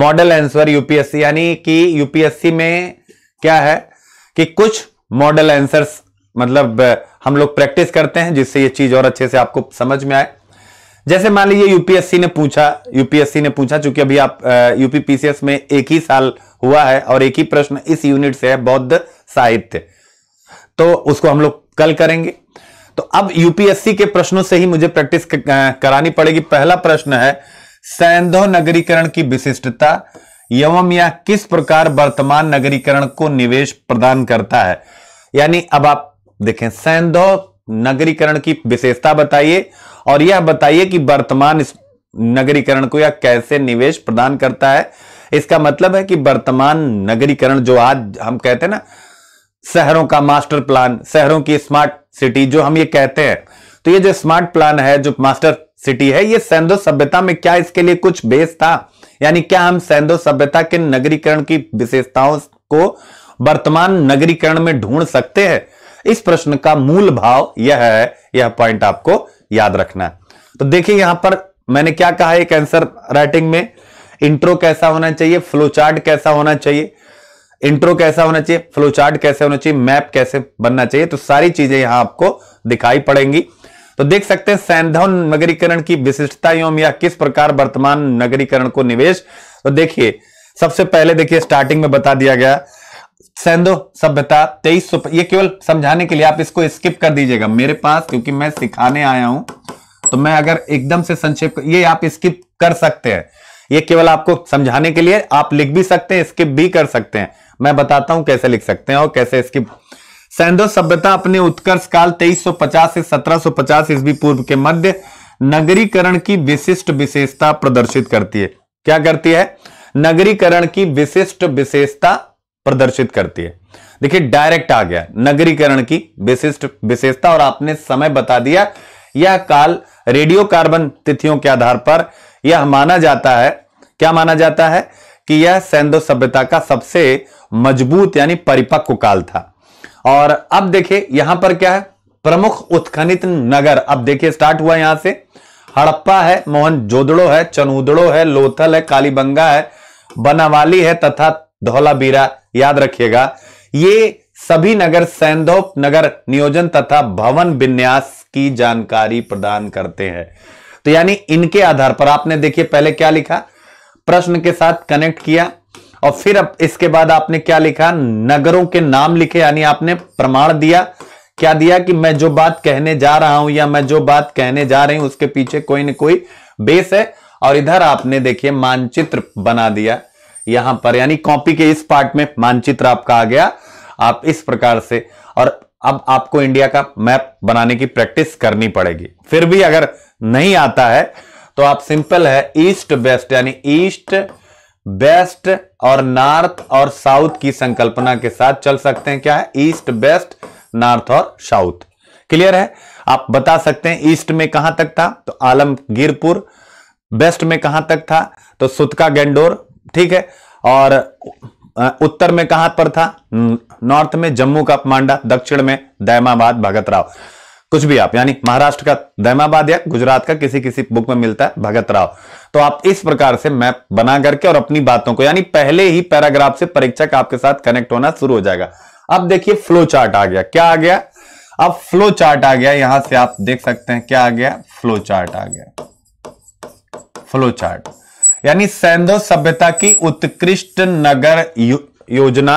A: model answer UPSC यानी कि यूपीएससी में क्या है कि कुछ मॉडल आंसर्स मतलब हम लोग प्रैक्टिस करते हैं जिससे ये चीज और अच्छे से आपको समझ में आए जैसे मान लीजिए यूपीएससी ने पूछा यूपीएससी ने पूछा चूंकि अभी आप यूपीपीसीएस में एक ही साल हुआ है और एक ही प्रश्न इस यूनिट से है बौद्ध साहित्य तो उसको हम लोग कल करेंगे तो अब यूपीएससी के प्रश्नों से ही मुझे प्रैक्टिस करानी पड़ेगी पहला प्रश्न है सैंधो नगरीकरण की विशिष्टता एवं या किस प्रकार वर्तमान नगरीकरण को निवेश प्रदान करता है यानी अब आप देखें सैंधो नगरीकरण की विशेषता बताइए और यह बताइए कि वर्तमान नगरीकरण को या कैसे निवेश प्रदान करता है इसका मतलब है कि वर्तमान नगरीकरण जो आज हम कहते हैं ना शहरों का मास्टर प्लान शहरों की स्मार्ट सिटी जो हम ये कहते हैं तो ये जो स्मार्ट प्लान है जो मास्टर सिटी है ये सैंधो सभ्यता में क्या इसके लिए कुछ बेस था यानी क्या हम सैंधो सभ्यता के नगरीकरण की विशेषताओं को वर्तमान नगरीकरण में ढूंढ सकते हैं इस प्रश्न का मूल भाव यह है यह पॉइंट आपको याद रखना है तो देखिए यहां पर मैंने क्या कहा एक आंसर राइटिंग में इंट्रो कैसा होना चाहिए फ्लोचार्ट कैसा होना चाहिए इंट्रो कैसा होना चाहिए फ्लो चार्ट कैसे होना चाहिए मैप कैसे बनना चाहिए तो सारी चीजें यहां आपको दिखाई पड़ेंगी तो देख सकते हैं सैंधव नगरीकरण की विशिष्टता एवं यह किस प्रकार वर्तमान नगरीकरण को निवेश तो देखिए सबसे पहले देखिए स्टार्टिंग में बता दिया गया सैंधो सभ्यता तेईस सौ ये केवल समझाने के लिए आप इसको स्किप कर दीजिएगा मेरे पास क्योंकि मैं सिखाने आया हूं तो मैं अगर एकदम से संक्षेप ये आप स्किप कर सकते हैं ये केवल आपको समझाने के लिए आप लिख भी सकते हैं स्किप भी कर सकते हैं मैं बताता हूं कैसे लिख सकते हैं और कैसे इसकी सैंडो सभ्यता अपने उत्कर्ष काल 2350 से 1750 ईस्वी पूर्व के मध्य नगरीकरण की विशिष्ट विशेषता प्रदर्शित करती है क्या करती है नगरीकरण की विशिष्ट विशेषता प्रदर्शित करती है देखिए डायरेक्ट आ गया नगरीकरण की विशिष्ट विशेषता और आपने समय बता दिया यह काल रेडियो कार्बन तिथियों के आधार पर यह माना जाता है क्या माना जाता है कि यह सैंधव सभ्यता का सबसे मजबूत यानी परिपक्व काल था और अब देखिए यहां पर क्या है प्रमुख उत्खनित नगर अब देखिए स्टार्ट हुआ यहां से हड़प्पा है मोहन जोदड़ो है चनुदड़ो है लोथल है कालीबंगा है बनावाली है तथा धौलाबीरा याद रखिएगा ये सभी नगर सैंधव नगर नियोजन तथा भवन विन्यास की जानकारी प्रदान करते हैं तो यानी इनके आधार पर आपने देखिए पहले क्या लिखा प्रश्न के साथ कनेक्ट किया और फिर अब इसके बाद आपने क्या लिखा नगरों के नाम लिखे यानी आपने प्रमाण दिया क्या दिया कि मैं जो बात कहने जा रहा हूं या मैं जो बात कहने जा रही हूं उसके पीछे कोई ना कोई बेस है और इधर आपने देखिए मानचित्र बना दिया यहां पर यानी कॉपी के इस पार्ट में मानचित्र आपका आ गया आप इस प्रकार से और अब आपको इंडिया का मैप बनाने की प्रैक्टिस करनी पड़ेगी फिर भी अगर नहीं आता है तो आप सिंपल है ईस्ट वेस्ट यानी ईस्ट वेस्ट और नॉर्थ और साउथ की संकल्पना के साथ चल सकते हैं क्या है ईस्ट वेस्ट नॉर्थ और साउथ क्लियर है आप बता सकते हैं ईस्ट में कहां तक था तो आलमगीरपुर वेस्ट में कहां तक था तो सुतका गेंडोर ठीक है और उत्तर में कहां पर था नॉर्थ में जम्मू का मांडा दक्षिण में दैमाबाद भगतराव कुछ भी आप यानी महाराष्ट्र का दैमाबाद या गुजरात का किसी किसी बुक में मिलता है भगत राव तो आप इस प्रकार से मैप बना करके और अपनी बातों को यानी पहले ही पैराग्राफ से परीक्षक आपके साथ कनेक्ट होना शुरू हो जाएगा अब देखिए फ्लो चार्ट आ गया क्या आ गया अब फ्लो चार्ट आ गया यहां से आप देख सकते हैं क्या आ गया फ्लो चार्ट आ गया फ्लो चार्ट यानी सैंधो सभ्यता की उत्कृष्ट नगर यो, योजना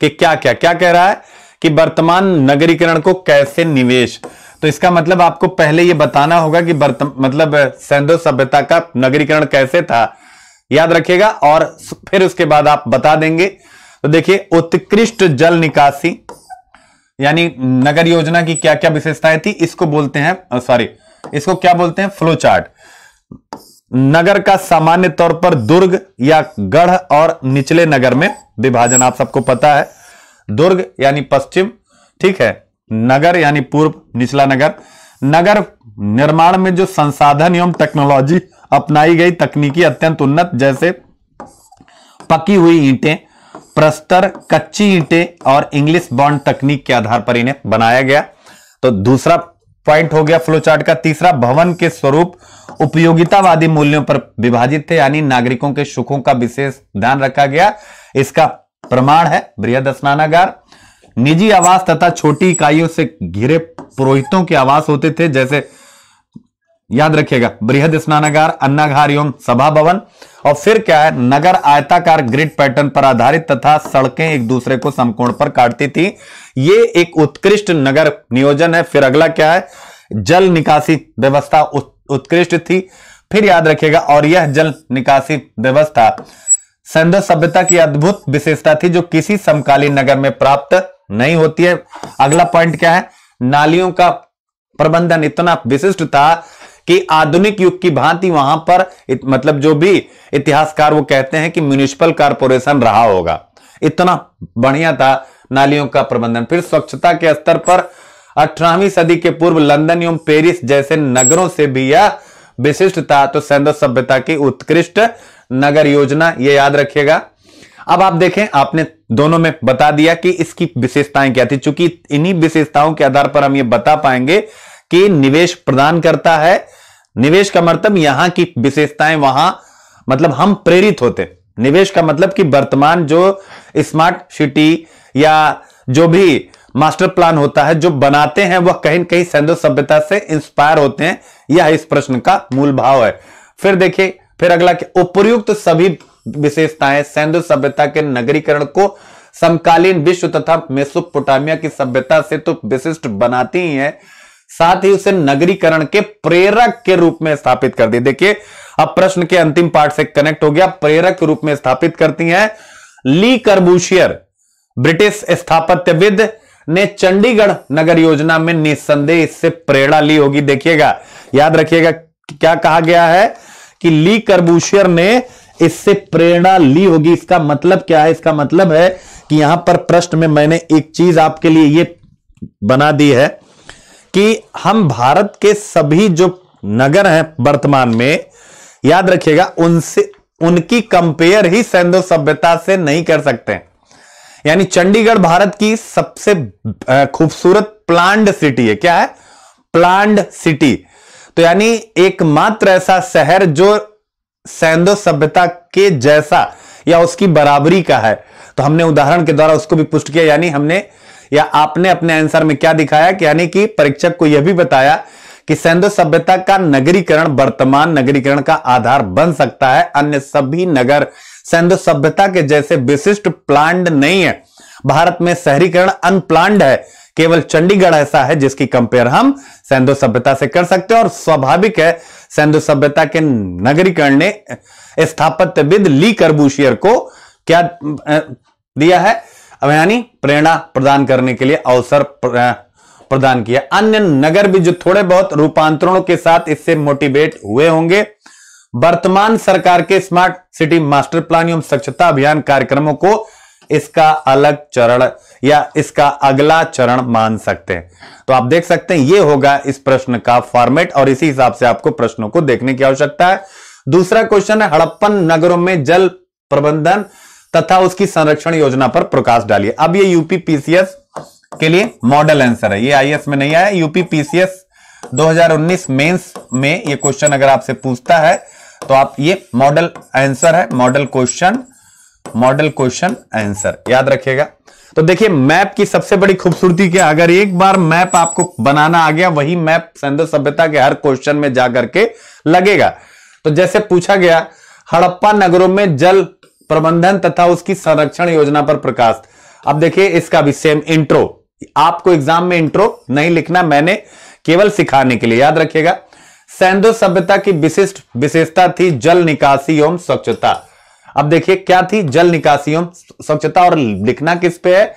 A: के क्या क्या क्या कह रहा है कि वर्तमान नगरीकरण को कैसे निवेश तो इसका मतलब आपको पहले यह बताना होगा कि मतलब सिंधु सभ्यता का नगरीकरण कैसे था याद रखिएगा और फिर उसके बाद आप बता देंगे तो देखिए उत्कृष्ट जल निकासी यानी नगर योजना की क्या क्या विशेषताएं थी इसको बोलते हैं सॉरी इसको क्या बोलते हैं फ्लो चार्ट नगर का सामान्य तौर पर दुर्ग या गढ़ और निचले नगर में विभाजन आप सबको पता है दुर्ग यानी पश्चिम ठीक है नगर यानी पूर्व निचला नगर नगर निर्माण में जो संसाधन एवं टेक्नोलॉजी अपनाई गई तकनीकी अत्यंत उन्नत जैसे पकी हुई ईंटें प्रस्तर कच्ची ईंटें और इंग्लिश बॉन्ड तकनीक के आधार पर इन्हें बनाया गया तो दूसरा पॉइंट हो गया फ्लोचार्ट का तीसरा भवन के स्वरूप उपयोगितावादी मूल्यों पर विभाजित थे यानी नागरिकों के सुखों का विशेष ध्यान रखा गया इसका प्रमाण है बृहद स्नानागार निजी आवास तथा छोटी इकाइयों से घिरे पुरोहितों के आवास होते थे जैसे याद रखिएगा बृहद स्नानागार अन्नाघार एवं सभा भवन और फिर क्या है नगर आयताकार ग्रिड पैटर्न पर आधारित तथा सड़कें एक दूसरे को समकोण पर काटती थी ये एक उत्कृष्ट नगर नियोजन है फिर अगला क्या है जल निकासी व्यवस्था उत्कृष्ट थी फिर याद रखिएगा और यह जल निकासी व्यवस्था सभ्यता की अद्भुत विशेषता थी जो किसी समकालीन नगर में प्राप्त नहीं होती है अगला पॉइंट क्या है नालियों का प्रबंधन इतना विशिष्ट था कि आधुनिक युग की भांति वहां पर इत, मतलब जो भी इतिहासकार वो कहते हैं कि म्यूनिसिपल कारपोरेशन रहा होगा इतना बढ़िया था नालियों का प्रबंधन फिर स्वच्छता के स्तर पर अठारहवीं सदी के पूर्व लंदन एवं पेरिस जैसे नगरों से भी यह विशिष्ट था तो सैंधव सभ्यता की उत्कृष्ट नगर योजना यह याद रखिएगा अब आप देखें आपने दोनों में बता दिया कि इसकी विशेषताएं क्या थी चूंकि इन्हीं विशेषताओं के आधार पर हम ये बता पाएंगे कि निवेश प्रदान करता है निवेश का मतलब यहां की विशेषताएं वहां मतलब हम प्रेरित होते निवेश का मतलब कि वर्तमान जो स्मार्ट सिटी या जो भी मास्टर प्लान होता है जो बनाते हैं वह कहीं कहीं सिंधु सभ्यता से इंस्पायर होते हैं यह इस प्रश्न का मूल भाव है फिर देखिए फिर अगला उपयुक्त सभी विशेषताएं सिंधु सभ्यता के नगरीकरण को समकालीन विश्व तथा मेसोपोटामिया की सभ्यता से तो विशिष्ट बनाती ही है साथ ही उसे नगरीकरण के प्रेरक के रूप में स्थापित कर दी देखिए अब प्रश्न के अंतिम पार्ट से कनेक्ट हो गया प्रेरक के रूप में स्थापित करती हैं ली कर्बूशियर ब्रिटिश स्थापत्यविद ने चंडीगढ़ नगर योजना में निस्संदेह इससे प्रेरणा ली होगी देखिएगा याद रखिएगा क्या कहा गया है कि ली करबूशियर ने इससे प्रेरणा ली होगी इसका मतलब क्या है इसका मतलब है कि यहां पर प्रश्न में मैंने एक चीज आपके लिए ये बना दी है कि हम भारत के सभी जो नगर हैं वर्तमान में याद रखिएगा उनसे उनकी कंपेयर ही सैंधो सभ्यता से नहीं कर सकते यानी चंडीगढ़ भारत की सबसे खूबसूरत प्लांड सिटी है क्या है प्लांड सिटी तो यानी एकमात्र ऐसा शहर जो सैंदो सभ्यता के जैसा या उसकी बराबरी का है तो हमने उदाहरण के द्वारा उसको भी पुष्ट किया यानी हमने या आपने अपने आंसर में क्या दिखाया कि यानी कि परीक्षक को यह भी बताया कि सैंधो सभ्यता का नगरीकरण वर्तमान नगरीकरण का आधार बन सकता है अन्य सभी नगर सैंधो सभ्यता के जैसे विशिष्ट प्लांड नहीं है भारत में शहरीकरण अनप्लांड है केवल चंडीगढ़ ऐसा है जिसकी कंपेयर हम सेंधु सभ्यता से कर सकते हैं और स्वाभाविक है सेंधु सभ्यता के नगरीकरण ने स्थापत्यविद ली करबूशियर को क्या दिया है यानी प्रेरणा प्रदान करने के लिए अवसर प्रदान किया अन्य नगर भी जो थोड़े बहुत रूपांतरणों के साथ इससे मोटिवेट हुए होंगे वर्तमान सरकार के स्मार्ट सिटी मास्टर प्लान एवं स्वच्छता अभियान कार्यक्रमों को इसका अलग चरण या इसका अगला चरण मान सकते हैं तो आप देख सकते हैं ये होगा इस प्रश्न का फॉर्मेट और इसी हिसाब से आपको प्रश्नों को देखने की आवश्यकता है दूसरा क्वेश्चन है हड़प्पन नगरों में जल प्रबंधन तथा उसकी संरक्षण योजना पर प्रकाश डालिए अब ये यूपीपीसीएस के लिए मॉडल आंसर है ये आईएएस में नहीं आया पीसीएस 2019 मेंस में ये क्वेश्चन अगर आपसे पूछता है तो आप ये मॉडल आंसर है model question model question answer याद रखिएगा तो देखिए मैप की सबसे बड़ी खूबसूरती क्या अगर एक बार मैप आपको बनाना आ गया वही मैप सिंधु सभ्यता के हर क्वेश्चन में जाकर के लगेगा तो जैसे पूछा गया हड़प्पा नगरों में जल प्रबंधन तथा उसकी संरक्षण योजना पर प्रकाश अब देखिए इसका भी सेम इंट्रो आपको एग्जाम में इंट्रो नहीं लिखना मैंने केवल सिखाने के लिए याद रखिएगा सैंधो सभ्यता की विशिष्ट विशेषता थी जल निकासी एवं स्वच्छता अब देखिए क्या थी जल निकासी एवं स्वच्छता और लिखना किस पे है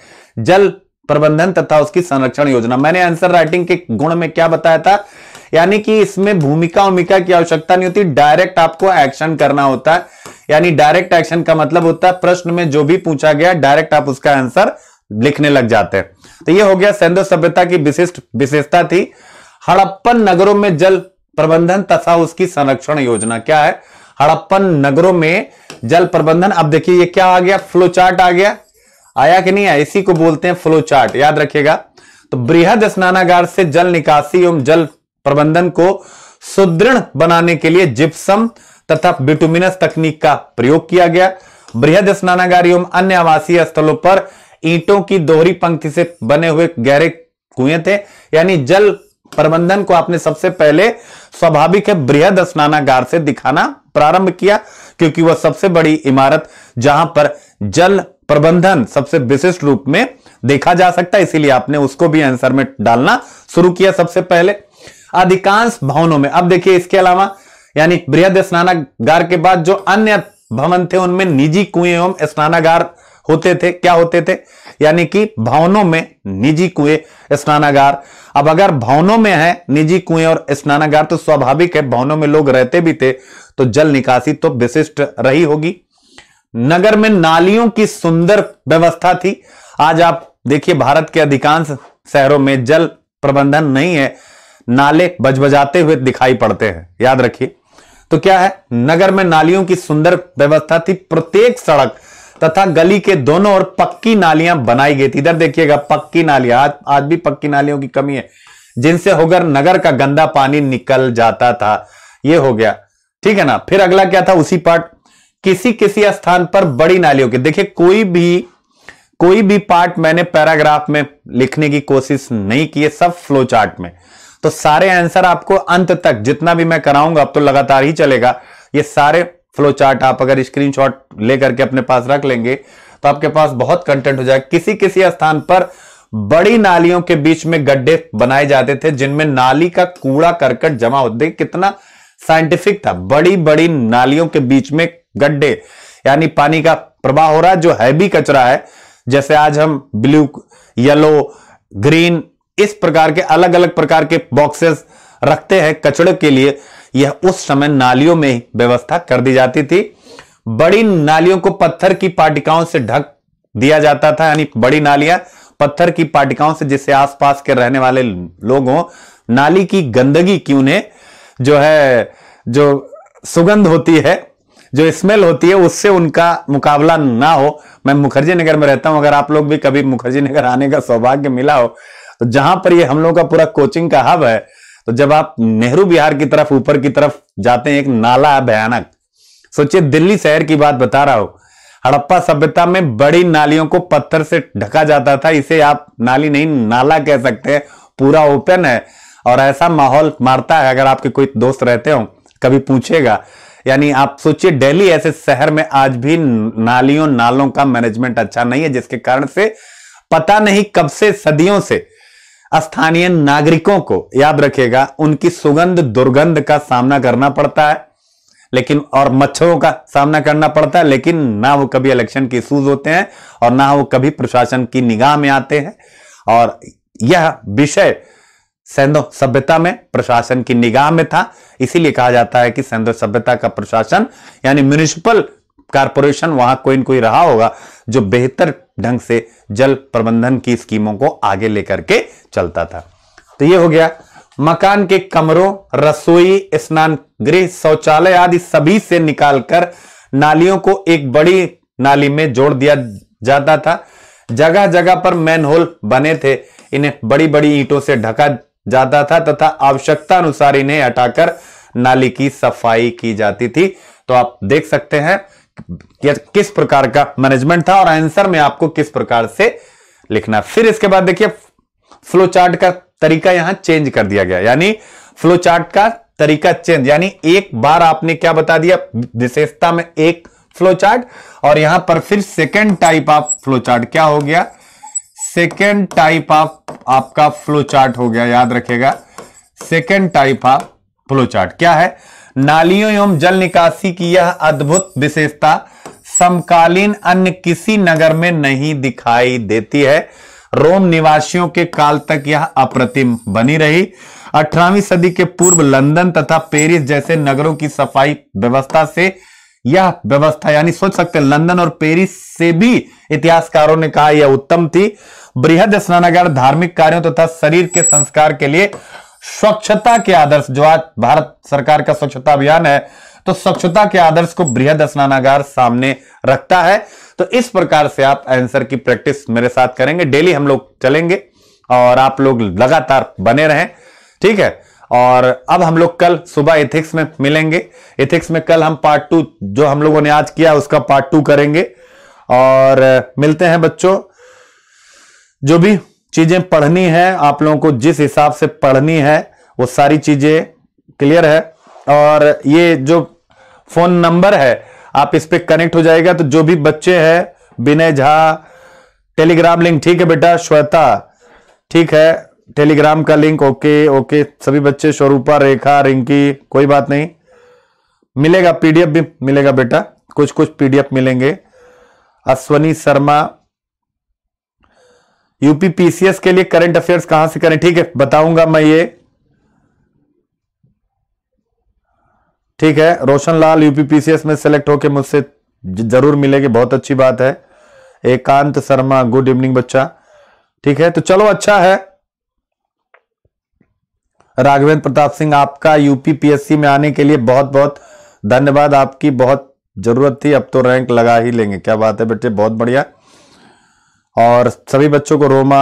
A: जल प्रबंधन तथा उसकी संरक्षण योजना मैंने आंसर राइटिंग के गुण में क्या बताया था यानी कि इसमें भूमिका उमिका की आवश्यकता नहीं होती डायरेक्ट आपको एक्शन करना होता है यानी डायरेक्ट एक्शन का मतलब होता है प्रश्न में जो भी पूछा गया डायरेक्ट आप उसका आंसर लिखने लग जाते हैं तो ये हो गया सैंधो सभ्यता की विशिष्ट विशेषता थी हड़प्पन नगरों में जल प्रबंधन तथा उसकी संरक्षण योजना क्या है हड़प्पन नगरों में जल प्रबंधन अब देखिए ये क्या आ गया फ्लो चार्ट आ गया आया कि नहीं आया इसी को बोलते हैं फ्लो चार्ट याद रखिएगा तो बृहद स्नानागार से जल निकासी एवं जल प्रबंधन को सुदृढ़ बनाने के लिए जिप्सम तथा बिटुमिनस तकनीक का प्रयोग किया गया बृहद स्नानागार एवं अन्य आवासीय स्थलों पर ईंटों की दोहरी पंक्ति से बने हुए गहरे कुएं थे यानी जल प्रबंधन को आपने सबसे पहले स्वाभाविक है बृहद स्नानागार से दिखाना प्रारंभ किया क्योंकि वह सबसे बड़ी इमारत जहां पर जल प्रबंधन सबसे विशिष्ट रूप में देखा जा सकता है इसीलिए आपने उसको भी आंसर में डालना शुरू किया सबसे पहले अधिकांश भवनों में अब देखिए इसके अलावा यानी बृहद स्नानागार के बाद जो अन्य भवन थे उनमें निजी कुएं एवं स्नानागार होते थे क्या होते थे यानी कि भवनों में निजी कुएं स्नानागार अब अगर भवनों में है निजी कुएं और स्नानागार तो स्वाभाविक है भवनों में लोग रहते भी थे तो जल निकासी तो विशिष्ट रही होगी नगर में नालियों की सुंदर व्यवस्था थी आज आप देखिए भारत के अधिकांश शहरों में जल प्रबंधन नहीं है नाले बजबजाते हुए दिखाई पड़ते हैं याद रखिए तो क्या है नगर में नालियों की सुंदर व्यवस्था थी प्रत्येक सड़क तथा गली के दोनों ओर पक्की नालियां बनाई गई थी इधर देखिएगा पक्की नालियां आज आज भी पक्की नालियों की कमी है जिनसे होकर नगर का गंदा पानी निकल जाता था यह हो गया ठीक है ना फिर अगला क्या था उसी पार्ट किसी किसी स्थान पर बड़ी नालियों के देखिए कोई भी कोई भी पार्ट मैंने पैराग्राफ में लिखने की कोशिश नहीं की है सब फ्लो चार्ट में तो सारे आंसर आपको अंत तक जितना भी मैं कराऊंगा अब तो लगातार ही चलेगा ये सारे फ्लो चार्ट आप अगर स्क्रीनशॉट लेकर के अपने पास रख लेंगे तो आपके पास बहुत कंटेंट हो जाएगा किसी किसी स्थान पर बड़ी नालियों के बीच में गड्ढे बनाए जाते थे जिनमें नाली का कूड़ा करकट जमा होते कितना साइंटिफिक था बड़ी बड़ी नालियों के बीच में गड्ढे यानी पानी का प्रवाह हो रहा है जो हैवी कचरा है जैसे आज हम ब्लू येलो ग्रीन इस प्रकार के अलग अलग प्रकार के बॉक्सेस रखते हैं कचड़े के लिए यह उस समय नालियों में व्यवस्था कर दी जाती थी बड़ी नालियों को पत्थर की पाटिकाओं से ढक दिया जाता था यानी बड़ी नालियां पत्थर की पाटिकाओं से जिससे आसपास के रहने वाले लोग हों नाली की गंदगी की उन्हें जो है जो सुगंध होती है जो स्मेल होती है उससे उनका मुकाबला ना हो मैं मुखर्जी नगर में रहता हूं अगर आप लोग भी कभी मुखर्जी नगर आने का सौभाग्य मिला हो तो जहां पर ये हम लोग का पूरा कोचिंग का हब है तो जब आप नेहरू बिहार की तरफ ऊपर की तरफ जाते हैं एक नाला है भयानक सोचिए दिल्ली शहर की बात बता रहा हो हड़प्पा सभ्यता में बड़ी नालियों को पत्थर से ढका जाता था इसे आप नाली नहीं नाला कह सकते हैं पूरा ओपन है और ऐसा माहौल मारता है अगर आपके कोई दोस्त रहते हो कभी पूछेगा यानी आप सोचिए दिल्ली ऐसे शहर में आज भी नालियों नालों का मैनेजमेंट अच्छा नहीं है जिसके कारण से पता नहीं कब से सदियों से स्थानीय नागरिकों को याद रखेगा उनकी सुगंध दुर्गंध का सामना करना पड़ता है लेकिन और मच्छरों का सामना करना पड़ता है लेकिन ना वो कभी इलेक्शन के इशूज होते हैं और ना वो कभी प्रशासन की निगाह में आते हैं और यह विषय सैंधो सभ्यता में प्रशासन की निगाह में था इसीलिए कहा जाता है कि सैंधो सभ्यता का प्रशासन यानी म्यूनिसिपल कारपोरेशन वहां कोई न कोई रहा होगा जो बेहतर ढंग से जल प्रबंधन की स्कीमों को आगे लेकर के चलता था तो ये हो गया मकान के कमरों रसोई स्नान गृह शौचालय आदि सभी से निकालकर नालियों को एक बड़ी नाली में जोड़ दिया जाता था जगह जगह पर मैन होल बने थे इन्हें बड़ी बड़ी ईंटों से ढका जाता था तथा आवश्यकता अनुसार इन्हें हटाकर नाली की सफाई की जाती थी तो आप देख सकते हैं किस प्रकार का मैनेजमेंट था और आंसर में आपको किस प्रकार से लिखना फिर इसके बाद देखिए फ्लो चार्ट का तरीका यहां चेंज कर दिया गया यानी फ्लो चार्ट का तरीका चेंज यानी एक बार आपने क्या बता दिया विशेषता में एक फ्लो चार्ट और यहां पर फिर second type of flow chart क्या हो गया सेकेंड टाइप ऑफ आपका फ्लो चार्ट हो गया याद रखेगा second type of flow chart क्या है नालियों एवं जल निकासी की यह अद्भुत विशेषता समकालीन अन्य किसी नगर में नहीं दिखाई देती है रोम निवासियों के काल तक यह अप्रतिम बनी रही 18वीं सदी के पूर्व लंदन तथा पेरिस जैसे नगरों की सफाई व्यवस्था से यह व्यवस्था यानी सोच सकते हैं लंदन और पेरिस से भी इतिहासकारों ने कहा यह उत्तम थी बृहद स्नानागार धार्मिक कार्यों तथा तो शरीर के संस्कार के लिए स्वच्छता के आदर्श जो आज भारत सरकार का स्वच्छता अभियान है तो स्वच्छता के आदर्श को बृहद स्नानागार सामने रखता है तो इस प्रकार से आप आंसर की प्रैक्टिस मेरे साथ करेंगे डेली हम लोग चलेंगे और आप लोग लगातार बने रहें ठीक है और अब हम लोग कल सुबह इथिक्स में मिलेंगे इथिक्स में कल हम पार्ट टू जो हम लोगों ने आज किया उसका पार्ट टू करेंगे और मिलते हैं बच्चों जो भी चीजें पढ़नी है आप लोगों को जिस हिसाब से पढ़नी है वो सारी चीजें क्लियर है और ये जो फोन नंबर है आप इस पर कनेक्ट हो जाएगा तो जो भी बच्चे हैं विनय झा टेलीग्राम लिंक ठीक है बेटा श्वेता ठीक है टेलीग्राम का लिंक ओके ओके सभी बच्चे स्वरूपा रेखा रिंकी कोई बात नहीं मिलेगा पीडीएफ भी मिलेगा बेटा कुछ कुछ पीडीएफ मिलेंगे अश्वनी शर्मा पीसीएस के लिए करंट अफेयर्स कहां से करें ठीक है बताऊंगा मैं ये ठीक है रोशन लाल यूपीपीसीएस में सेलेक्ट होके मुझसे जरूर मिलेंगे बहुत अच्छी बात है एकांत शर्मा गुड इवनिंग बच्चा ठीक है तो चलो अच्छा है राघवेंद्र प्रताप सिंह आपका यूपी पीएससी में आने के लिए बहुत बहुत धन्यवाद आपकी बहुत जरूरत थी अब तो रैंक लगा ही लेंगे क्या बात है बेटे बहुत बढ़िया और सभी बच्चों को रोमा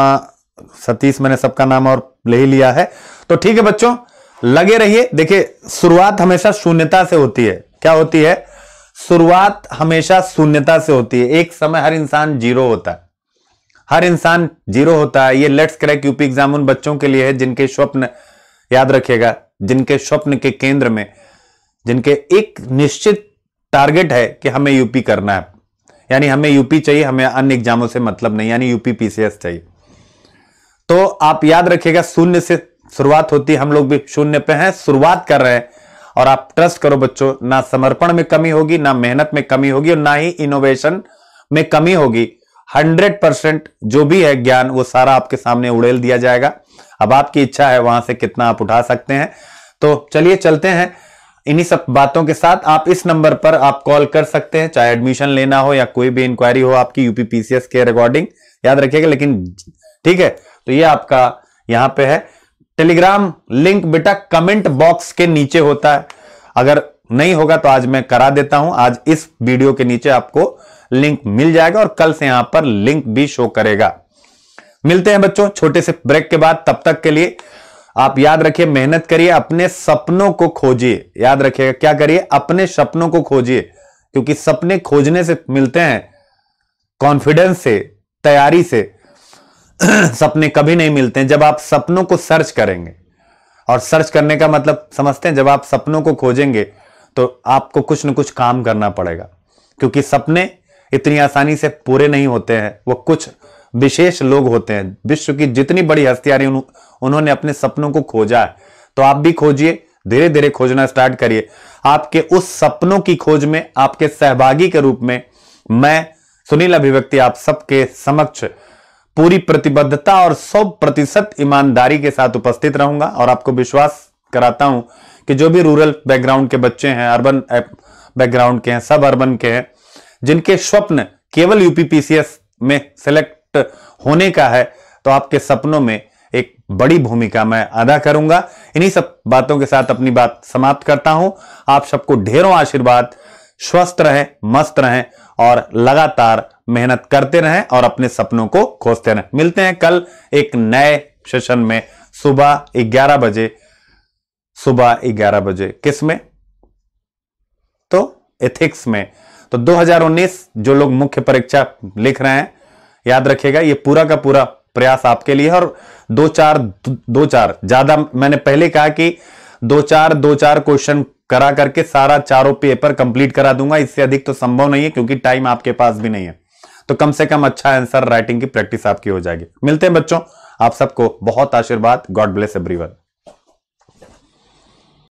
A: सतीश मैंने सबका नाम और ले ही लिया है तो ठीक है बच्चों लगे रहिए देखिए शुरुआत हमेशा शून्यता से होती है क्या होती है शुरुआत हमेशा शून्यता से होती है एक समय हर इंसान जीरो होता है हर इंसान जीरो होता है ये लेट्स क्रैक यूपी एग्जाम उन बच्चों के लिए है जिनके स्वप्न याद रखिएगा जिनके स्वप्न के केंद्र में जिनके एक निश्चित टारगेट है कि हमें यूपी करना है यानी हमें यूपी चाहिए हमें अन्य एग्जामों से मतलब नहीं यानी यूपी पीसीएस चाहिए तो आप याद रखिएगा शून्य से शुरुआत होती है हम लोग भी शून्य पे हैं शुरुआत कर रहे हैं और आप ट्रस्ट करो बच्चों ना समर्पण में कमी होगी ना मेहनत में कमी होगी और ना ही इनोवेशन में कमी होगी हंड्रेड परसेंट जो भी है ज्ञान वो सारा आपके सामने उड़ेल दिया जाएगा अब आपकी इच्छा है वहां से कितना आप उठा सकते हैं तो चलिए चलते हैं इन्हीं सब बातों के साथ आप इस नंबर पर आप कॉल कर सकते हैं चाहे एडमिशन लेना हो या कोई भी इंक्वायरी हो आपकी यूपीपीसीएस के रिकॉर्डिंग याद रखिएगा लेकिन ठीक है तो ये आपका यहां पे है टेलीग्राम लिंक बेटा कमेंट बॉक्स के नीचे होता है अगर नहीं होगा तो आज मैं करा देता हूं आज इस वीडियो के नीचे आपको लिंक मिल जाएगा और कल से यहां पर लिंक भी शो करेगा मिलते हैं बच्चों छोटे से ब्रेक के बाद तब तक के लिए आप याद रखिए मेहनत करिए अपने सपनों को खोजिए याद रखिएगा क्या करिए अपने सपनों को खोजिए क्योंकि सपने खोजने से मिलते हैं कॉन्फिडेंस से तैयारी से सपने कभी नहीं मिलते हैं जब आप सपनों को सर्च करेंगे और सर्च करने का मतलब समझते हैं जब आप सपनों को खोजेंगे तो आपको कुछ ना कुछ काम करना पड़ेगा क्योंकि सपने इतनी आसानी से पूरे नहीं होते हैं वो कुछ विशेष लोग होते हैं विश्व की जितनी बड़ी हस्तियां उन, उन्होंने अपने सपनों को खोजा है तो आप भी खोजिए धीरे धीरे खोजना स्टार्ट करिए आपके उस सपनों की खोज में आपके सहभागी के रूप में मैं सुनील अभिव्यक्ति आप सबके समक्ष पूरी प्रतिबद्धता और सौ प्रतिशत ईमानदारी के साथ उपस्थित रहूंगा और आपको विश्वास कराता हूं कि जो भी रूरल बैकग्राउंड के बच्चे हैं अर्बन बैकग्राउंड के हैं सब अर्बन के हैं जिनके स्वप्न केवल यूपीपीसीएस में सेलेक्ट होने का है तो आपके सपनों में एक बड़ी भूमिका मैं अदा करूंगा इन्हीं सब बातों के साथ अपनी बात समाप्त करता हूं आप सबको ढेरों आशीर्वाद स्वस्थ रहें मस्त रहें और लगातार मेहनत करते रहें और अपने सपनों को खोजते रहें मिलते हैं कल एक नए सेशन में सुबह 11 बजे सुबह 11 बजे किस में तो एथिक्स में तो 2019 जो लोग मुख्य परीक्षा लिख रहे हैं याद रखिएगा ये पूरा का पूरा प्रयास आपके लिए और दो चार दो चार ज्यादा मैंने पहले कहा कि दो चार दो चार क्वेश्चन करा करके सारा चारों पेपर कंप्लीट करा दूंगा इससे अधिक तो संभव नहीं है क्योंकि टाइम आपके पास भी नहीं है तो कम से कम अच्छा आंसर राइटिंग की प्रैक्टिस आपकी हो जाएगी मिलते हैं बच्चों आप सबको बहुत आशीर्वाद गॉड ब्लेस एवरीवन